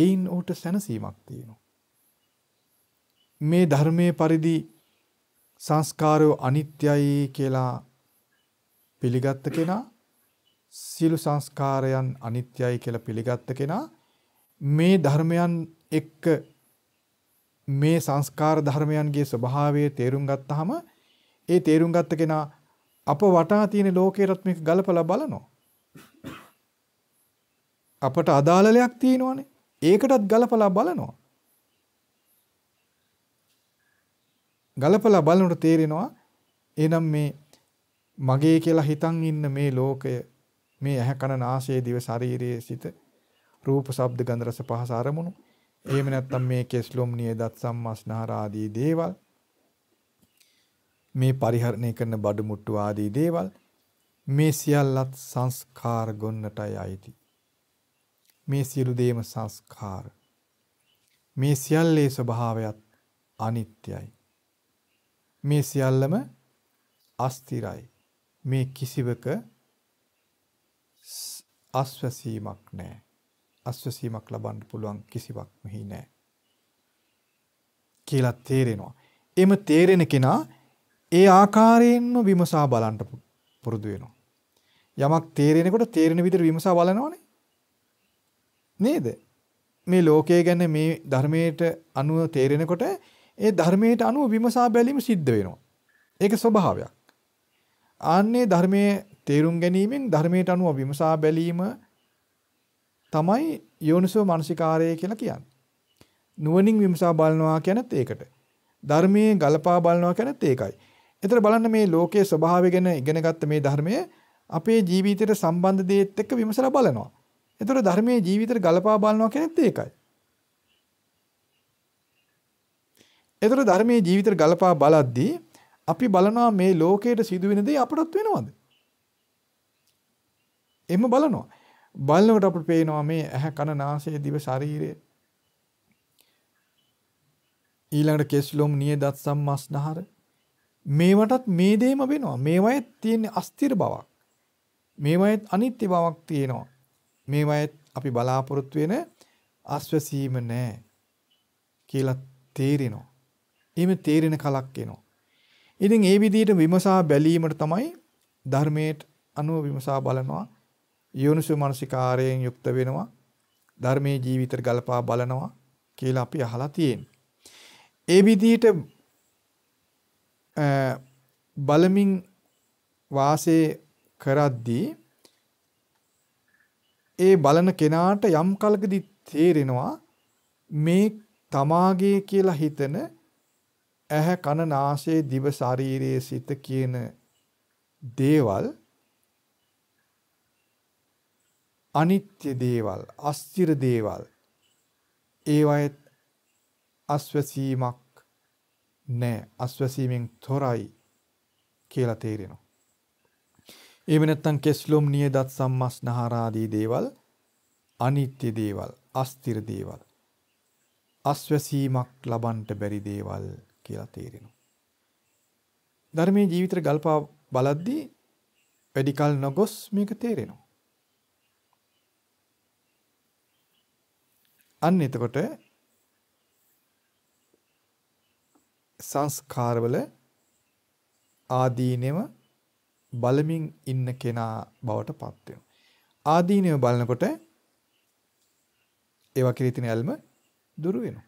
එයින් ඌට සැනසීමක් තියෙනවා. මේ ධර්මයේ පරිදි සංස්කාරය අනිත්‍යයි කියලා පිළිගත්ත කෙනා සියලු සංස්කාරයන් අනිත්‍යයි කියලා පිළිගත්ත කෙනා මේ ධර්මයන් එක්ක මේ සංස්කාර ධර්මයන්ගේ ස්වභාවය තේරුම් ගත්තාම ඒ තේරුම් ගත්ත කෙනා අප වටා තියෙන ලෝකේටත් මේක ගලපලා බලනවා. අපට අදාළලයක් තියෙනවනේ. ඒකටත් ගලපලා බලනවා. ගලපලා බලනකොට තේරෙනවා එහෙනම් මේ මගේ කියලා හිතන් ඉන්න මේ ලෝකය මේ ඇහැ කන නාසය දිව ශරීරයේ සිත රූප ශබ්ද ගන්ධ රස පහස අරමුණු එහෙම නැත්නම් මේ කෙස්ලොම් නියදත් සම්මස්නහර ආදී දේවල් මේ පරිහරණය කරන බඩු මුට්ටු ආදී දේවල් මේ සියල්ලත් සංස්කාර ගොන්නටයි අයිති මේ සියලු දේම සංස්කාර මේ සියල්ලේ ස්වභාවයත් අනිත්‍යයි මේ සියල්ලම අස්තිරයි මේ කිසිවක අස්වැසීමක් නැහැ. අස්වැසීමක් ලබන්න පුළුවන් කිසිවක් මෙහි නැහැ. කියලා තේරෙනවා. එම තේරෙන කෙනා ඒ ආකාරයෙන්ම විමසා බලන්න පුරුදු වෙනවා. යමක් තේරෙනකොට තේරෙන විදිහට විමසා බලනවනේ. නේද? මේ ලෝකය ගැන මේ ධර්මයට අනුව තේරෙනකොට ඒ ධර්මයට අනුව විමසා බැලීම සිද්ධ වෙනවා. ඒක ස්වභාවයක්. ආන්නේ ධර්මයේ තේරුම් ගැනීමෙන් ධර්මයට අනුව විමසා බැලීම තමයි යෝනිසෝ මානසිකාරය කියලා කියන්නේ. නුවණින් විමසා බලනවා කියනත් ඒකට. ධර්මයේ ගලපා බලනවා කියනත් ඒකයි. එතන බලන්න මේ ලෝකයේ ස්වභාවය ගැන ඉගෙනගත්ත මේ ධර්මය අපේ ජීවිතයට සම්බන්ධ දේත් එක්ක විමසලා බලනවා. එතකොට ධර්මයේ ජීවිතයට ගලපා බලනවා කියනත් ඒකයි. එතකොට ධර්මයේ ජීවිතයට ගලපා බලද්දී අපි බලනවා මේ ලෝකයට සිදුවෙන දේ අපටත් වෙනවද? එහෙම බලනවා. බලනකොට අපිට පේනවා මේ ඇහැ කන නාසය දිව ශරීරය ඊළඟට කෙස් ලොම් නිය දත් සම්මස් නහර මේවටත් මේ දෙයම වෙනවා. මේවයේ තියෙන අස්තිර බවක්. මේවයේ අනිත්‍ය බවක් තියෙනවා. මේවයේ අපි බලාපොරොත්තු වෙන අස්වැසීම නැහැ කියලා තේරෙනවා. එහෙම තේරෙන කලක් එනවා. ඉතින් ඒ විදිහට විමසා බැලීමට තමයි ධර්මයේ අනුව විමසා බලනවා. යෝනිසෝ මනසිකාරයෙන් යුක්ත වෙනවා ධර්මයේ ජීවිතයට ගලපා බලනවා කියලා අපි අහලා තියෙනවා. ඒ විදිහට බලමින් වාසය කරද්දී ඒ බලන කෙනාට යම් කලකදී තේරෙනවා මේ තමාගේ කියලා හිතන ඇහැ කන නාසය දිව ශරීරයේ සිත කියන දේවල් අනිත්‍ය දේවල්, අස්තිර දේවල් ඒවයේ අස්වැසීමක් නෑ. අස්වැසීමෙන් තොරයි කියලා තේරෙනවා. එහෙම නැත්නම් කෙස්ලොම් නියදත් සම්මස්නහරාදී දේවල් අනිත්‍ය දේවල්, අස්තිර දේවල් අස්වැසීමක් ලබන්ට බැරි දේවල් කියලා තේරෙනවා. ධර්මයේ ජීවිතය ගල්පා බලද්දී වැඩි කල නොගොස් මේක තේරෙනවා. අන්න එතකොට සංස්කාරවල ආදීනෙම බලමින් ඉන්න කෙනා බවට පත් වෙනවා. ආදීනෙම බලනකොට ඒවා කෙරෙහි තියෙන ඇල්ම දුරු වෙනවා.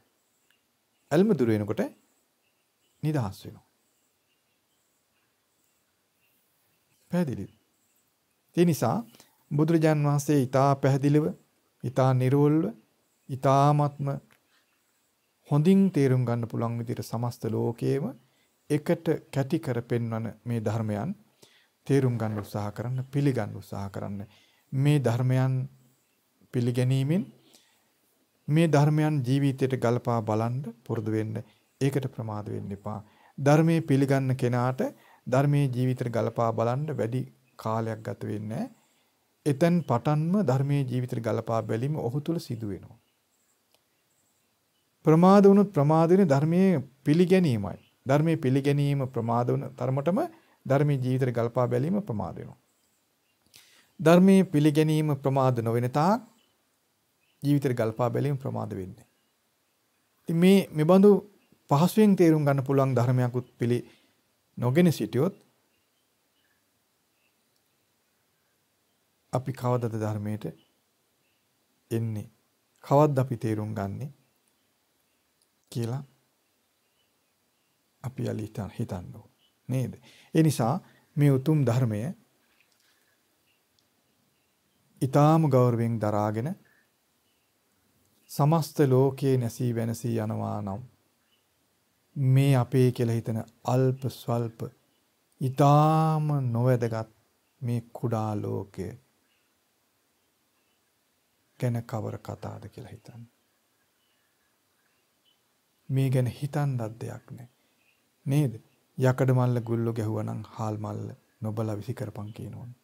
ඇල්ම දුරු වෙනකොට නිදහස් වෙනවා. පැහැදිලි. ඒ නිසා බුදුරජාන් වහන්සේ ඊටා පැහැදිලිව, ඊටා නිර්වෘල්ව ඊ타ත්ම හොඳින් තේරුම් ගන්න පුළුවන් විදිහට සමස්ත ලෝකයේම එකට කැටි කර පෙන්වන මේ ධර්මයන් තේරුම් ගන්න උත්සාහ කරන්න පිළිගන්න උත්සාහ කරන්න මේ ධර්මයන් පිළිගැනීමෙන් මේ ධර්මයන් ජීවිතයට ගලපා බලන්න පුරුදු වෙන්න ඒකට ප්‍රමාද වෙන්න එපා ධර්මයේ පිළිගන්න කෙනාට ධර්මයේ ජීවිතයට ගලපා බලන්න වැඩි කාලයක් ගත වෙන්නේ එතෙන් පටන්ම ධර්මයේ ජීවිතයට ගලපා බැලීම ඔහු තුල සිදු වෙනවා ප්‍රමාද වුණොත් ප්‍රමාද වෙන්නේ ධර්මයේ පිළිගැනීමයි. ධර්මයේ පිළිගැනීම ප්‍රමාද වුණ තරමටම ධර්මයේ ජීවිතේ ගල්පා බැලීම ප්‍රමාද වෙනවා. ධර්මයේ පිළිගැනීම ප්‍රමාද නොවන තාක් ජීවිතේ ගල්පා බැලීම ප්‍රමාද වෙන්නේ. ඉතින් මේ මෙබඳු පහසුවෙන් තේරුම් ගන්න පුළුවන් ධර්මයක් උත් පිළි නොගෙන සිටියොත් අපි කවදද ධර්මයට එන්නේ කවද්ද අපි තේරුම් ගන්නේ කියලා අපි යලි හිතන්න නේද? ඒ නිසා මේ උතුම් ධර්මය ඊ타ම ගෞරවයෙන් දරාගෙන සමස්ත ලෝකයේ නැසී වෙනසී යනවා නම් මේ අපේ කියලා හිතන අල්ප ස්වල්ප ඊ타ම නොවැදගත් මේ කුඩා ලෝකය ගැන කවර කතාද කියලා හිතන්නේ මේ ගැන හිතන්නත් දෙයක් නැහැ. නේද? යකඩ මල්ල ගුල්ලෝ ගැහුවනම් හාල් මල්ල නොබලා විසි කරපන් කියනවනේ.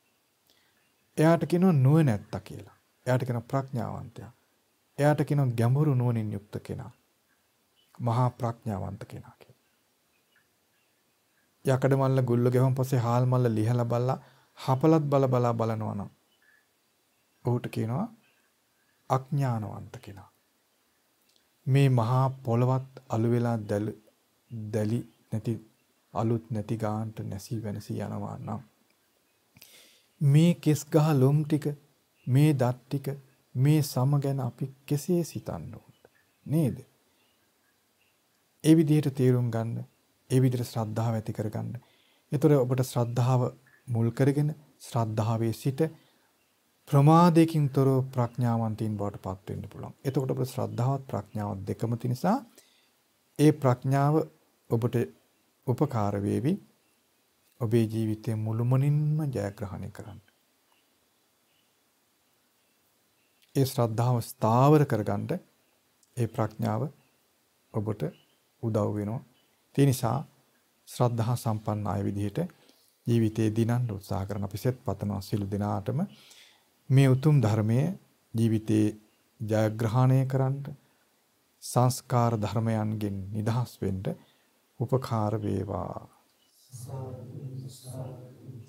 එයාට කියනවා නුවණැත්තා කියලා. එයාට කියනවා ප්‍රඥාවන්තයා. එයාට කියනවා ගැඹුරු නුවණින් යුක්ත කෙනා. මහා ප්‍රඥාවන්ත කෙනා කියලා. යකඩ මල්ල ගුල්ලෝ ගැහුවන් පස්සේ හාල් මල්ල ලිහලා බලලා හපලත් බල බලා බලනවා නම් ඔහුට කියනවා අඥානවන්ත කෙනා. මේ මහා පොළවත් අළු වෙලා දැලි නැති අලුත් නැති ගාන්ට නැසී වෙනසී යනවා නම් මේ කෙස් ගහ ලොම් ටික මේ දත් ටික මේ සම ගැන අපි කෙසේ සිතන්න ඕනද නේද ඒ විදිහට තේරුම් ගන්න ඒ විදිහට ශ්‍රද්ධාව ඇති කරගන්න එතකොට ඔබට ශ්‍රද්ධාව මුල් කරගෙන ශ්‍රද්ධාවේ සිට ප්‍රමාදයකින් තොරව ප්‍රඥාවන්තයින් බවට පත් වෙන්න පුළුවන්. එතකොට අපේ ශ්‍රද්ධාවත් ප්‍රඥාවත් දෙකම තියෙන නිසා ඒ ප්‍රඥාව ඔබට උපකාර වේවි. ඔබේ ජීවිතයේ මුළුමනින්ම ජයග්‍රහණය කරන්න. ඒ ශ්‍රද්ධාව ස්ථාවර කරගන්න ඒ ප්‍රඥාව ඔබට උදව් වෙනවා. ඒ නිසා ශ්‍රද්ධා සම්පන්න අය විදිහට ජීවිතේ දිනන්න උත්සාහ කරන අපි සෙත් පතනවා සිළු දිනාටම මේ උතුම් ධර්මයේ ජීවිතේ ජයග්‍රහණය කරන්න සංස්කාර ධර්මයන්ගෙන් නිදහස් වෙන්න උපකාර වේවා. සාදු සාදු